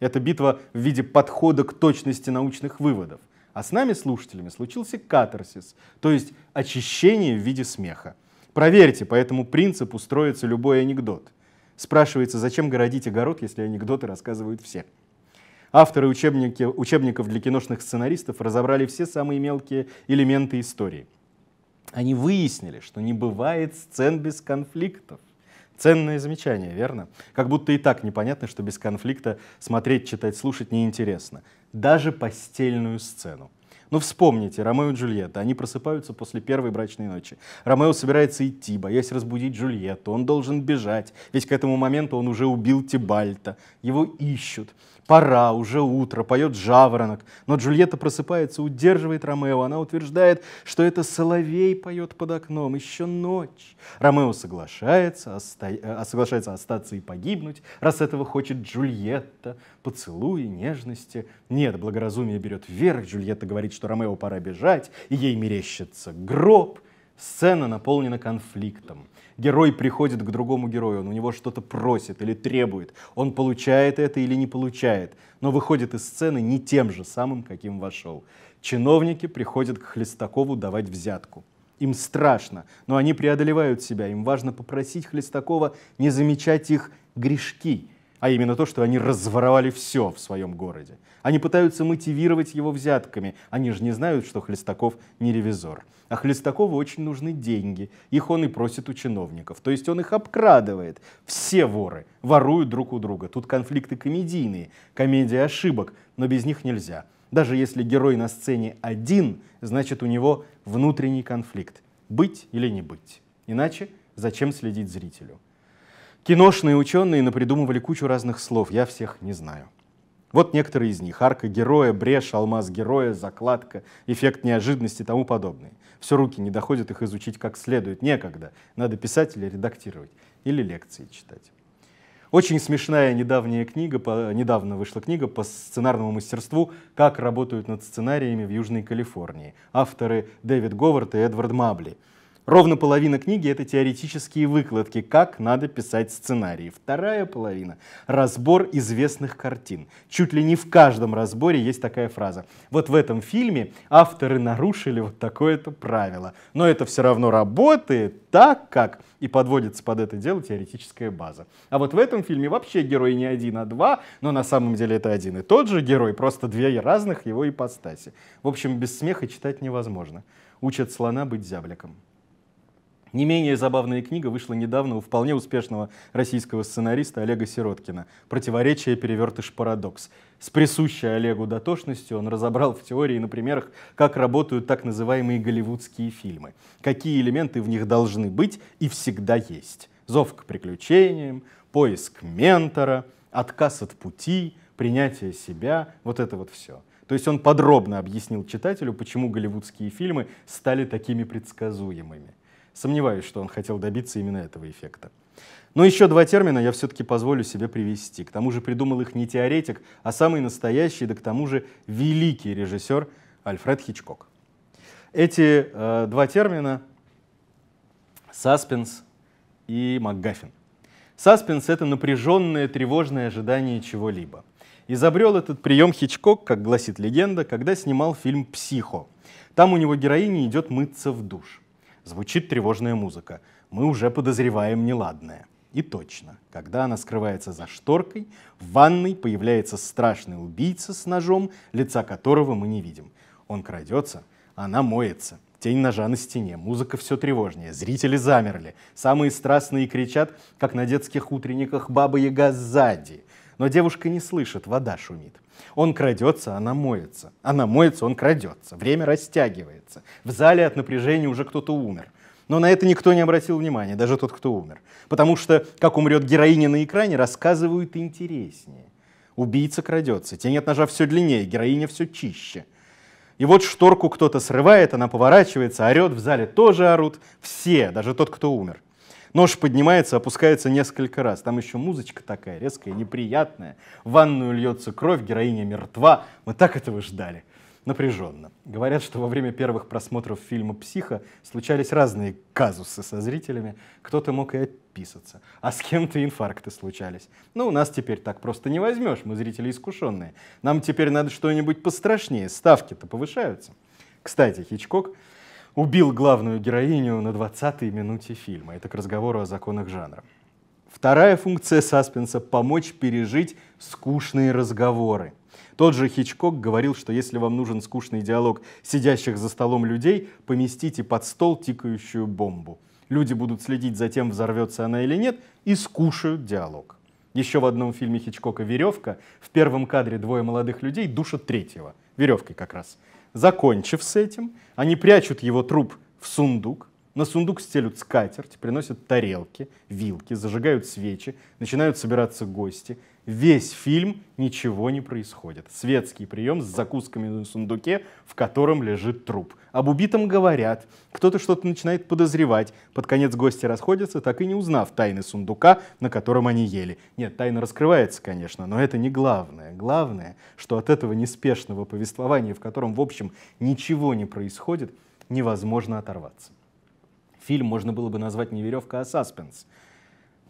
Это битва в виде подхода к точности научных выводов. А с нами, слушателями, случился катарсис, то есть очищение в виде смеха. Проверьте, по этому принципу строится любой анекдот. Спрашивается, зачем городить огород, если анекдоты рассказывают все. Авторы учебники, учебников для киношных сценаристов разобрали все самые мелкие элементы истории – они выяснили, что не бывает сцен без конфликтов. Ценное замечание, верно? Как будто и так непонятно, что без конфликта смотреть, читать, слушать неинтересно. Даже постельную сцену. Ну вспомните, Ромео и Джульетта, они просыпаются после первой брачной ночи. Ромео собирается идти, боясь разбудить Джульетту, он должен бежать, ведь к этому моменту он уже убил Тибальта. Его ищут пора, уже утро, поет жаворонок. Но Джульетта просыпается, удерживает Ромео. Она утверждает, что это соловей поет под окном, еще ночь. Ромео соглашается, оста... Э, соглашается остаться и погибнуть, раз этого хочет Джульетта. Поцелуи, нежности. Нет, благоразумие берет вверх. Джульетта говорит, что Ромео пора бежать, и ей мерещится гроб. Сцена наполнена конфликтом. Герой приходит к другому герою, он у него что-то просит или требует. Он получает это или не получает, но выходит из сцены не тем же самым, каким вошел. Чиновники приходят к Хлестакову давать взятку. Им страшно, но они преодолевают себя. Им важно попросить Хлестакова не замечать их грешки, а именно то, что они разворовали все в своем городе. Они пытаются мотивировать его взятками, они же не знают, что Хлестаков не ревизор. А Хлестакову очень нужны деньги, их он и просит у чиновников, то есть он их обкрадывает. Все воры воруют друг у друга, тут конфликты комедийные, комедия ошибок, но без них нельзя. Даже если герой на сцене один, значит у него внутренний конфликт. Быть или не быть. Иначе зачем следить зрителю? Киношные ученые напридумывали кучу разных слов, я всех не знаю. Вот некоторые из них. Арка героя, брешь, алмаз героя, закладка, эффект неожиданности и тому подобное. Все руки не доходят их изучить как следует. Некогда. Надо писать или редактировать. Или лекции читать. Очень смешная недавняя книга, по, недавно вышла книга по сценарному мастерству «Как работают над сценариями в Южной Калифорнии». Авторы Дэвид Говард и Эдвард Мабли – Ровно половина книги — это теоретические выкладки, как надо писать сценарии. Вторая половина — разбор известных картин. Чуть ли не в каждом разборе есть такая фраза. Вот в этом фильме авторы нарушили вот такое-то правило. Но это все равно работает так, как... И подводится под это дело теоретическая база. А вот в этом фильме вообще герой не один, а два, но на самом деле это один и тот же герой, просто две разных его ипостаси. В общем, без смеха читать невозможно. Учат слона быть зябликом. Не менее забавная книга вышла недавно у вполне успешного российского сценариста Олега Сироткина «Противоречие, перевертыш, парадокс». С присущей Олегу дотошностью он разобрал в теории и на примерах, как работают так называемые голливудские фильмы, какие элементы в них должны быть и всегда есть. Зов к приключениям, поиск ментора, отказ от пути, принятие себя, вот это вот все. То есть он подробно объяснил читателю, почему голливудские фильмы стали такими предсказуемыми. Сомневаюсь, что он хотел добиться именно этого эффекта. Но еще два термина я все-таки позволю себе привести. К тому же придумал их не теоретик, а самый настоящий, да к тому же великий режиссер Альфред Хичкок. Эти э, два термина — саспенс и МакГаффин. Саспенс — это напряженное, тревожное ожидание чего-либо. Изобрел этот прием Хичкок, как гласит легенда, когда снимал фильм «Психо». Там у него героиня идет мыться в душ. Звучит тревожная музыка. Мы уже подозреваем неладное. И точно, когда она скрывается за шторкой, в ванной появляется страшный убийца с ножом, лица которого мы не видим. Он крадется, она моется. Тень ножа на стене, музыка все тревожнее, зрители замерли. Самые страстные кричат, как на детских утренниках «Баба Яга сзади». Но девушка не слышит, вода шумит. Он крадется, она моется. Она моется, он крадется. Время растягивается. В зале от напряжения уже кто-то умер. Но на это никто не обратил внимания, даже тот, кто умер. Потому что, как умрет героиня на экране, рассказывают интереснее. Убийца крадется, тень от ножа все длиннее, героиня все чище. И вот шторку кто-то срывает, она поворачивается, орет, в зале тоже орут. Все, даже тот, кто умер. Нож поднимается, опускается несколько раз. Там еще музычка такая резкая, неприятная. В ванную льется кровь, героиня мертва. Мы так этого ждали. Напряженно. Говорят, что во время первых просмотров фильма «Психа» случались разные казусы со зрителями. Кто-то мог и отписаться. А с кем-то инфаркты случались. Ну, у нас теперь так просто не возьмешь, мы зрители искушенные. Нам теперь надо что-нибудь пострашнее, ставки-то повышаются. Кстати, Хичкок убил главную героиню на 20-й минуте фильма. Это к разговору о законах жанра. Вторая функция саспенса — помочь пережить скучные разговоры. Тот же Хичкок говорил, что если вам нужен скучный диалог сидящих за столом людей, поместите под стол тикающую бомбу. Люди будут следить за тем, взорвется она или нет, и скушают диалог. Еще в одном фильме Хичкока «Веревка» в первом кадре двое молодых людей душат третьего. Веревкой как раз. Закончив с этим, они прячут его труп в сундук, на сундук стелют скатерть, приносят тарелки, вилки, зажигают свечи, начинают собираться гости — Весь фильм ничего не происходит. Светский прием с закусками на сундуке, в котором лежит труп. Об убитом говорят, кто-то что-то начинает подозревать. Под конец гости расходятся, так и не узнав тайны сундука, на котором они ели. Нет, тайна раскрывается, конечно, но это не главное. Главное, что от этого неспешного повествования, в котором, в общем, ничего не происходит, невозможно оторваться. Фильм можно было бы назвать не веревка, а саспенс.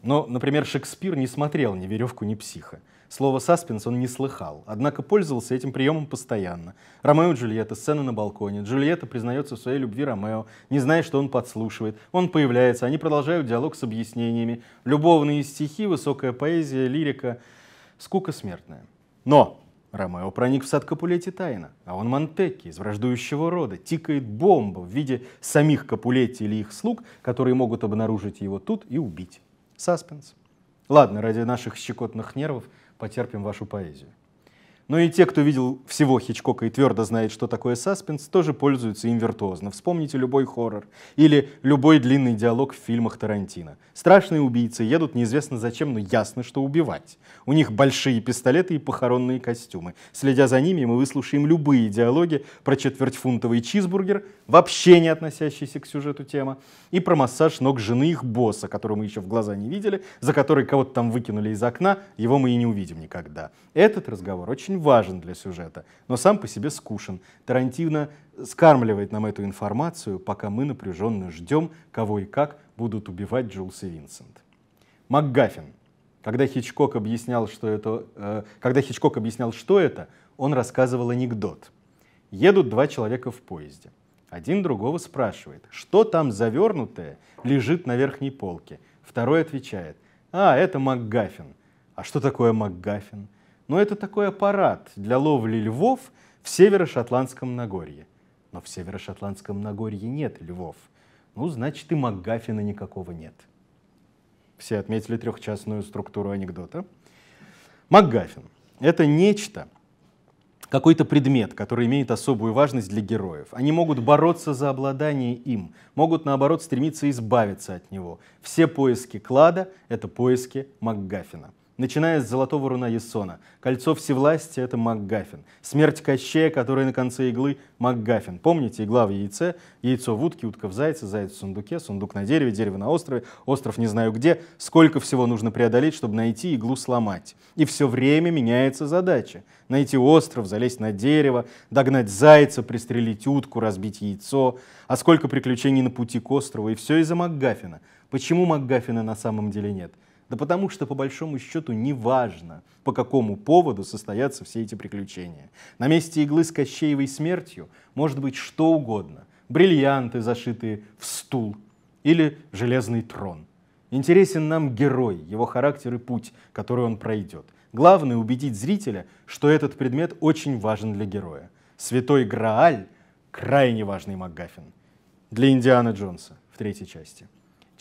Но, например, Шекспир не смотрел ни веревку, ни психа. Слово «саспенс» он не слыхал, однако пользовался этим приемом постоянно. Ромео и Джульетта, сцена на балконе. Джульетта признается в своей любви Ромео, не зная, что он подслушивает. Он появляется, они продолжают диалог с объяснениями. Любовные стихи, высокая поэзия, лирика. Скука смертная. Но Ромео проник в сад Капулетти тайно, а он Монтекки из враждующего рода. Тикает бомба в виде самих Капулетти или их слуг, которые могут обнаружить его тут и убить саспенс. Ладно, ради наших щекотных нервов потерпим вашу поэзию. Но и те, кто видел всего Хичкока и твердо знает, что такое саспенс, тоже пользуются им виртуозно. Вспомните любой хоррор или любой длинный диалог в фильмах Тарантино. Страшные убийцы едут неизвестно зачем, но ясно, что убивать. У них большие пистолеты и похоронные костюмы. Следя за ними, мы выслушаем любые диалоги про четвертьфунтовый чизбургер, вообще не относящийся к сюжету тема, и про массаж ног жены их босса, которого мы еще в глаза не видели, за который кого-то там выкинули из окна, его мы и не увидим никогда. Этот разговор очень важен для сюжета, но сам по себе скушен. Тарантино скармливает нам эту информацию, пока мы напряженно ждем, кого и как будут убивать Джулс и Винсент. МакГаффин. Когда Хичкок объяснял, что это, э, когда Хичкок объяснял, что это, он рассказывал анекдот. Едут два человека в поезде. Один другого спрашивает, что там завернутое лежит на верхней полке. Второй отвечает, а, это МакГаффин. А что такое МакГаффин? Но это такой аппарат для ловли львов в северо-шотландском Нагорье. Но в северо-шотландском Нагорье нет львов. Ну, значит, и МакГаффина никакого нет. Все отметили трехчастную структуру анекдота. МакГаффин — это нечто, какой-то предмет, который имеет особую важность для героев. Они могут бороться за обладание им, могут, наоборот, стремиться избавиться от него. Все поиски клада — это поиски МакГаффина начиная с «Золотого руна» Ессона. «Кольцо всевластия» — это МакГаффин. «Смерть Кощея», которая на конце иглы — МакГаффин. Помните, игла в яйце, яйцо в утке, утка в зайце, заяц в сундуке, сундук на дереве, дерево на острове, остров не знаю где. Сколько всего нужно преодолеть, чтобы найти иглу сломать. И все время меняется задача. Найти остров, залезть на дерево, догнать зайца, пристрелить утку, разбить яйцо. А сколько приключений на пути к острову, и все из-за МакГаффина. Почему МакГаффина на самом деле нет? Да потому что, по большому счету, неважно, по какому поводу состоятся все эти приключения. На месте иглы с Кощеевой смертью может быть что угодно. Бриллианты, зашитые в стул, или железный трон. Интересен нам герой, его характер и путь, который он пройдет. Главное убедить зрителя, что этот предмет очень важен для героя. Святой Грааль – крайне важный МакГаффин для Индиана Джонса в третьей части.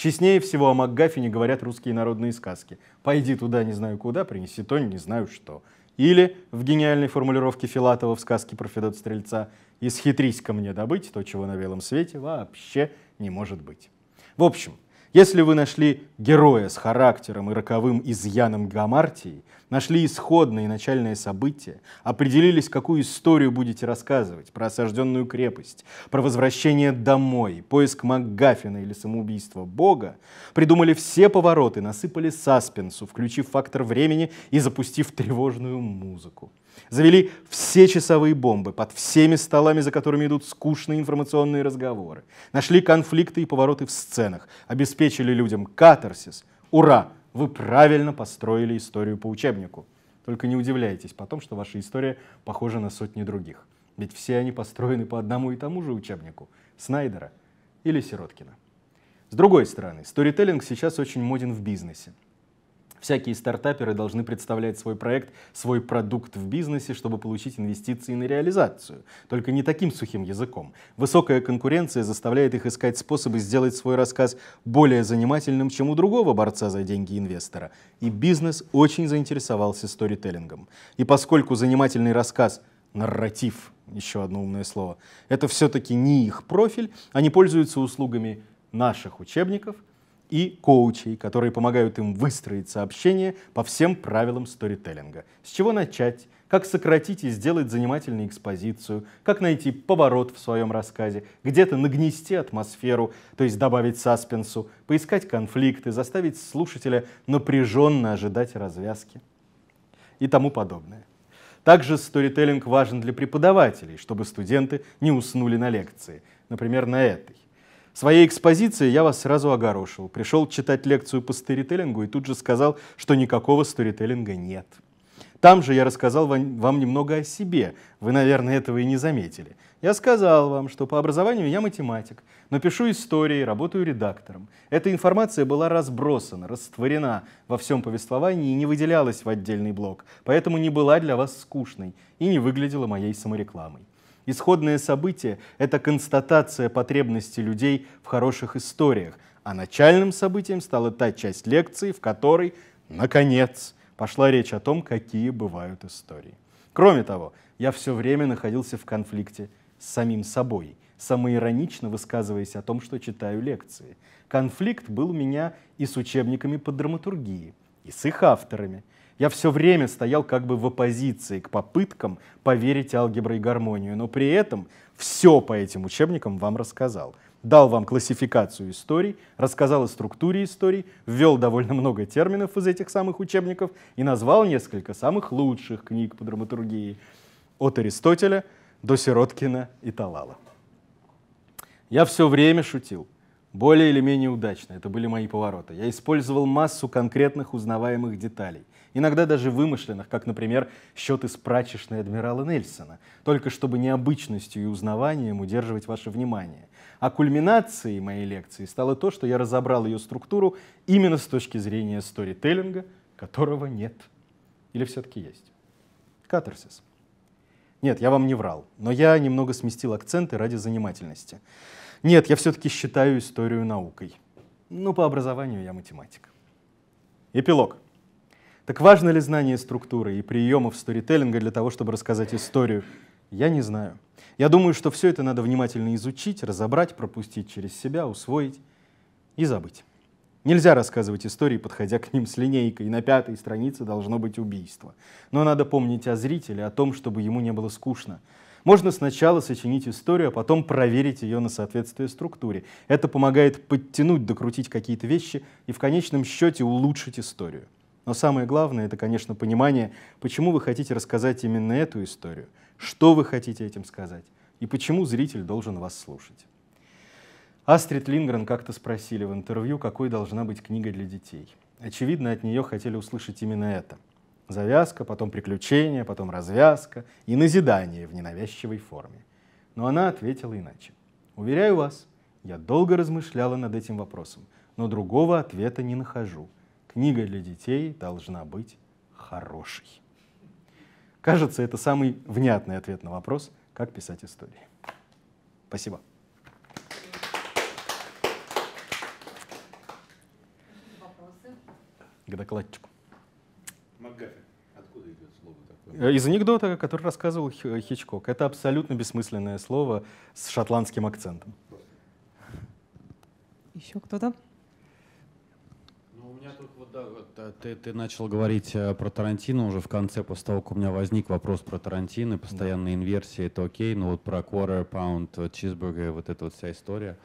Честнее всего о МакГаффине говорят русские народные сказки. «Пойди туда, не знаю куда, принеси то, не знаю что». Или, в гениальной формулировке Филатова в сказке про Федот Стрельца, «Исхитрись ко мне добыть то, чего на белом свете вообще не может быть». В общем, если вы нашли героя с характером и роковым изъяном гамартии, нашли исходные начальные события, определились, какую историю будете рассказывать, про осажденную крепость, про возвращение домой, поиск МакГаффина или самоубийство Бога, придумали все повороты, насыпали саспенсу, включив фактор времени и запустив тревожную музыку. Завели все часовые бомбы под всеми столами, за которыми идут скучные информационные разговоры. Нашли конфликты и повороты в сценах, обеспечили людям катарсис. Ура! Вы правильно построили историю по учебнику. Только не удивляйтесь потом, что ваша история похожа на сотни других. Ведь все они построены по одному и тому же учебнику – Снайдера или Сироткина. С другой стороны, сторителлинг сейчас очень моден в бизнесе. Всякие стартаперы должны представлять свой проект, свой продукт в бизнесе, чтобы получить инвестиции на реализацию. Только не таким сухим языком. Высокая конкуренция заставляет их искать способы сделать свой рассказ более занимательным, чем у другого борца за деньги инвестора. И бизнес очень заинтересовался сторителлингом. И поскольку занимательный рассказ – нарратив, еще одно умное слово, это все-таки не их профиль, они пользуются услугами наших учебников – и коучей, которые помогают им выстроить сообщение по всем правилам сторителлинга. С чего начать, как сократить и сделать занимательную экспозицию, как найти поворот в своем рассказе, где-то нагнести атмосферу, то есть добавить саспенсу, поискать конфликты, заставить слушателя напряженно ожидать развязки и тому подобное. Также сторителлинг важен для преподавателей, чтобы студенты не уснули на лекции, например, на этой. Своей экспозицией я вас сразу огорошил. Пришел читать лекцию по сторителлингу и тут же сказал, что никакого сторителлинга нет. Там же я рассказал вам немного о себе. Вы, наверное, этого и не заметили. Я сказал вам, что по образованию я математик, но пишу истории, работаю редактором. Эта информация была разбросана, растворена во всем повествовании и не выделялась в отдельный блок, поэтому не была для вас скучной и не выглядела моей саморекламой. Исходное событие – это констатация потребности людей в хороших историях, а начальным событием стала та часть лекции, в которой, наконец, пошла речь о том, какие бывают истории. Кроме того, я все время находился в конфликте с самим собой, самоиронично высказываясь о том, что читаю лекции. Конфликт был у меня и с учебниками по драматургии, и с их авторами – я все время стоял как бы в оппозиции к попыткам поверить алгебре и гармонию, но при этом все по этим учебникам вам рассказал. Дал вам классификацию историй, рассказал о структуре историй, ввел довольно много терминов из этих самых учебников и назвал несколько самых лучших книг по драматургии от Аристотеля до Сироткина и Талала. Я все время шутил, более или менее удачно, это были мои повороты. Я использовал массу конкретных узнаваемых деталей иногда даже вымышленных, как, например, счеты с прачечной адмирала Нельсона, только чтобы необычностью и узнаванием удерживать ваше внимание. А кульминацией моей лекции стало то, что я разобрал ее структуру именно с точки зрения сторителлинга, которого нет. Или все-таки есть? Катарсис. Нет, я вам не врал, но я немного сместил акценты ради занимательности. Нет, я все-таки считаю историю наукой. Ну, по образованию я математик. Эпилог. Так важно ли знание структуры и приемов сторителлинга для того, чтобы рассказать историю? Я не знаю. Я думаю, что все это надо внимательно изучить, разобрать, пропустить через себя, усвоить и забыть. Нельзя рассказывать истории, подходя к ним с линейкой. На пятой странице должно быть убийство. Но надо помнить о зрителе, о том, чтобы ему не было скучно. Можно сначала сочинить историю, а потом проверить ее на соответствие структуре. Это помогает подтянуть, докрутить какие-то вещи и в конечном счете улучшить историю. Но самое главное, это, конечно, понимание, почему вы хотите рассказать именно эту историю, что вы хотите этим сказать и почему зритель должен вас слушать. Астрид Лингрен как-то спросили в интервью, какой должна быть книга для детей. Очевидно, от нее хотели услышать именно это. Завязка, потом приключения, потом развязка и назидание в ненавязчивой форме. Но она ответила иначе. «Уверяю вас, я долго размышляла над этим вопросом, но другого ответа не нахожу». Книга для детей должна быть хорошей. Кажется, это самый внятный ответ на вопрос, как писать истории. Спасибо. Вопросы? К докладчику. Э, из анекдота, который рассказывал Хичкок. Это абсолютно бессмысленное слово с шотландским акцентом. Еще кто-то? да, вот, ты, ты начал говорить э, про Тарантино уже в конце, после того, как у меня возник вопрос про Тарантино, постоянные да. инверсии, это окей, но вот про quarter pound, чизбургер, вот эта вот вся история,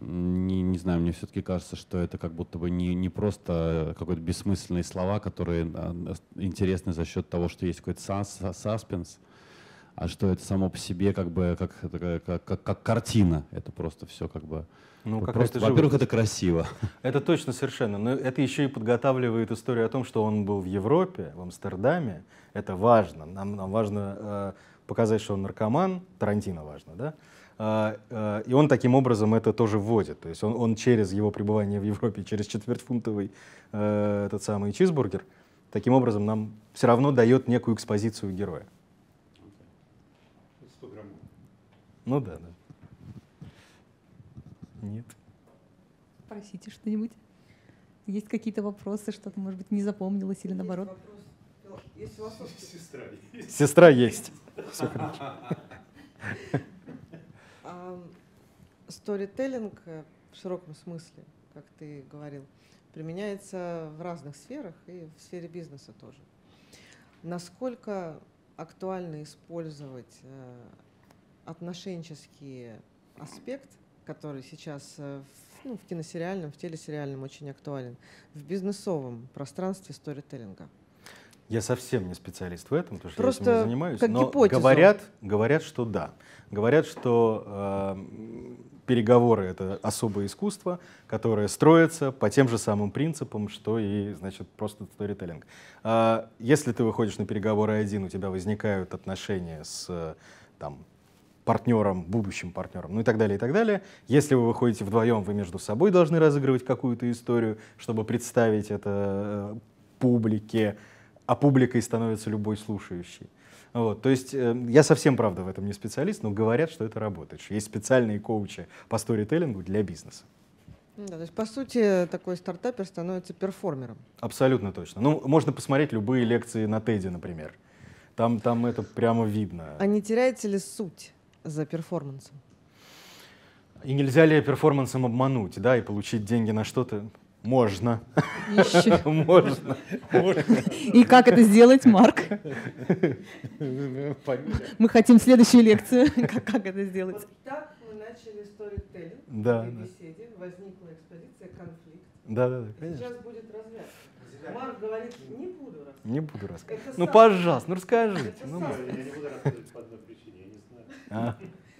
не, не знаю, мне все-таки кажется, что это как будто бы не, не просто э, какие-то бессмысленные слова, которые а, а, интересны за счет того, что есть какой-то сас, саспенс, а что это само по себе как бы как, как, как, как картина, это просто все как бы ну, как Просто, это во-первых, это красиво. Это точно совершенно. Но это еще и подготавливает историю о том, что он был в Европе, в Амстердаме. Это важно. Нам, нам важно э, показать, что он наркоман. Тарантино важно, да? Э, э, и он таким образом это тоже вводит. То есть он, он через его пребывание в Европе, через четвертьфунтовый э, этот самый чизбургер, таким образом нам все равно дает некую экспозицию героя. Ну да, да. Нет. спросите что-нибудь? Есть какие-то вопросы, что-то, может быть, не запомнилось или наоборот? Есть Сестра есть. Сестра есть. А, сторителлинг э, в широком смысле, как ты говорил, применяется в разных сферах и в сфере бизнеса тоже. Насколько актуально использовать э, отношенческий аспект – который сейчас э, в, ну, в киносериальном, в телесериальном очень актуален, в бизнесовом пространстве сторителлинга? Я совсем не специалист в этом, потому что Просто я этим не занимаюсь. Как но гипотезу. говорят, говорят, что да. Говорят, что э, переговоры это особое искусство, которое строится по тем же самым принципам, что и значит просто сторителлинг. Э, если ты выходишь на переговоры один, у тебя возникают отношения с э, там партнером, будущим партнером, ну и так далее, и так далее. Если вы выходите вдвоем, вы между собой должны разыгрывать какую-то историю, чтобы представить это э, публике, а публикой становится любой слушающий. Вот, то есть э, я совсем, правда, в этом не специалист, но говорят, что это работает. Что есть специальные коучи по сторителлингу для бизнеса. Да, то есть, по сути, такой стартапер становится перформером. Абсолютно точно. Ну, можно посмотреть любые лекции на Теди, например. Там, там это прямо видно. А не теряете ли суть? за перформансом. И нельзя ли перформансом обмануть, да, и получить деньги на что-то? Можно. Можно. И как это сделать, Марк? Мы хотим следующую лекцию. Как, как это сделать? так мы начали сторителлинг да, да. беседе. Возникла экспозиция «Конфликт». Да, да, да, конечно. Сейчас будет развязка. Марк говорит, не буду рассказывать. Не буду рассказывать. ну, пожалуйста, ну расскажите. Ну, Я не буду рассказывать по одной причине. А?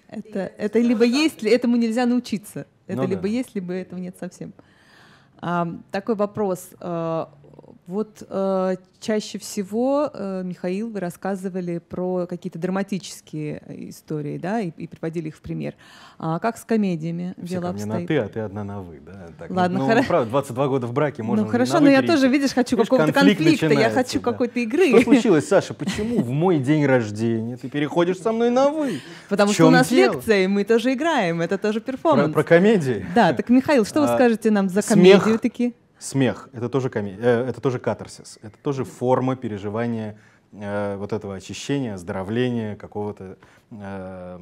Это, это либо есть, этому нельзя научиться. Это ну, либо да. есть, либо этого нет совсем. А, такой вопрос. Э, вот э, чаще всего, э, Михаил, вы рассказывали про какие-то драматические э, истории, да, и, и приводили их в пример. А как с комедиями Все дело ко мне на ты, а ты одна на вы, да? Так, Ладно, ну, хорошо. Ну, правда, 22 года в браке ну, можно Ну хорошо, но я тоже, видишь, хочу какого-то конфликта, я хочу да. какой-то игры. Что случилось, Саша? Почему в мой день рождения ты переходишь со мной на вы? Потому что у нас дело? лекция, и мы тоже играем, это тоже перформанс. Про, про комедии? Да, так, Михаил, что а, вы скажете нам за комедию смех. такие? Смех — это тоже, коми... Э, это тоже катарсис, это тоже форма переживания э, вот этого очищения, оздоровления, какого-то, э,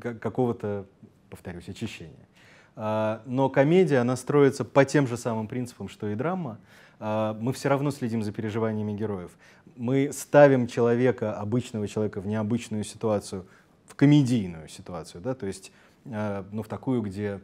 какого-то, повторюсь, очищения. А, но комедия, она строится по тем же самым принципам, что и драма. А, мы все равно следим за переживаниями героев. Мы ставим человека, обычного человека, в необычную ситуацию, в комедийную ситуацию, да, то есть, э, ну, в такую, где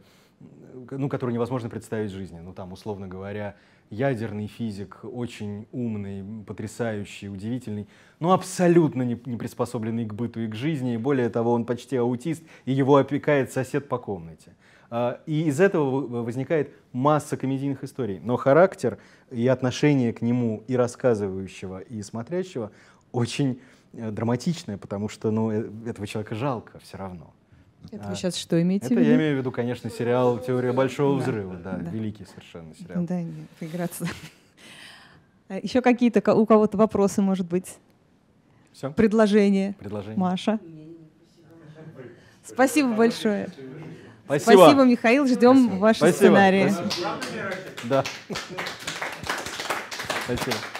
Э, ну, которые невозможно представить в жизни. Ну, там, условно говоря, ядерный физик, очень умный, потрясающий, удивительный, но абсолютно не, не приспособленный к быту и к жизни. И более того, он почти аутист, и его опекает сосед по комнате. А, и из этого возникает масса комедийных историй. Но характер и отношение к нему и рассказывающего, и смотрящего очень э, драматичное, потому что ну, э, этого человека жалко все равно. Это а вы сейчас что имеете это в виду? я имею в виду, конечно, сериал «Теория большого взрыва», да, да, великий совершенно сериал. Да, не, поиграться. А Еще какие-то у кого-то вопросы, может быть? Все? Предложения? Предложение. Маша? Спасибо большое. Спасибо. Спасибо, Михаил. Ждем Спасибо. ваши Спасибо. сценарии. Спасибо. Да. Спасибо.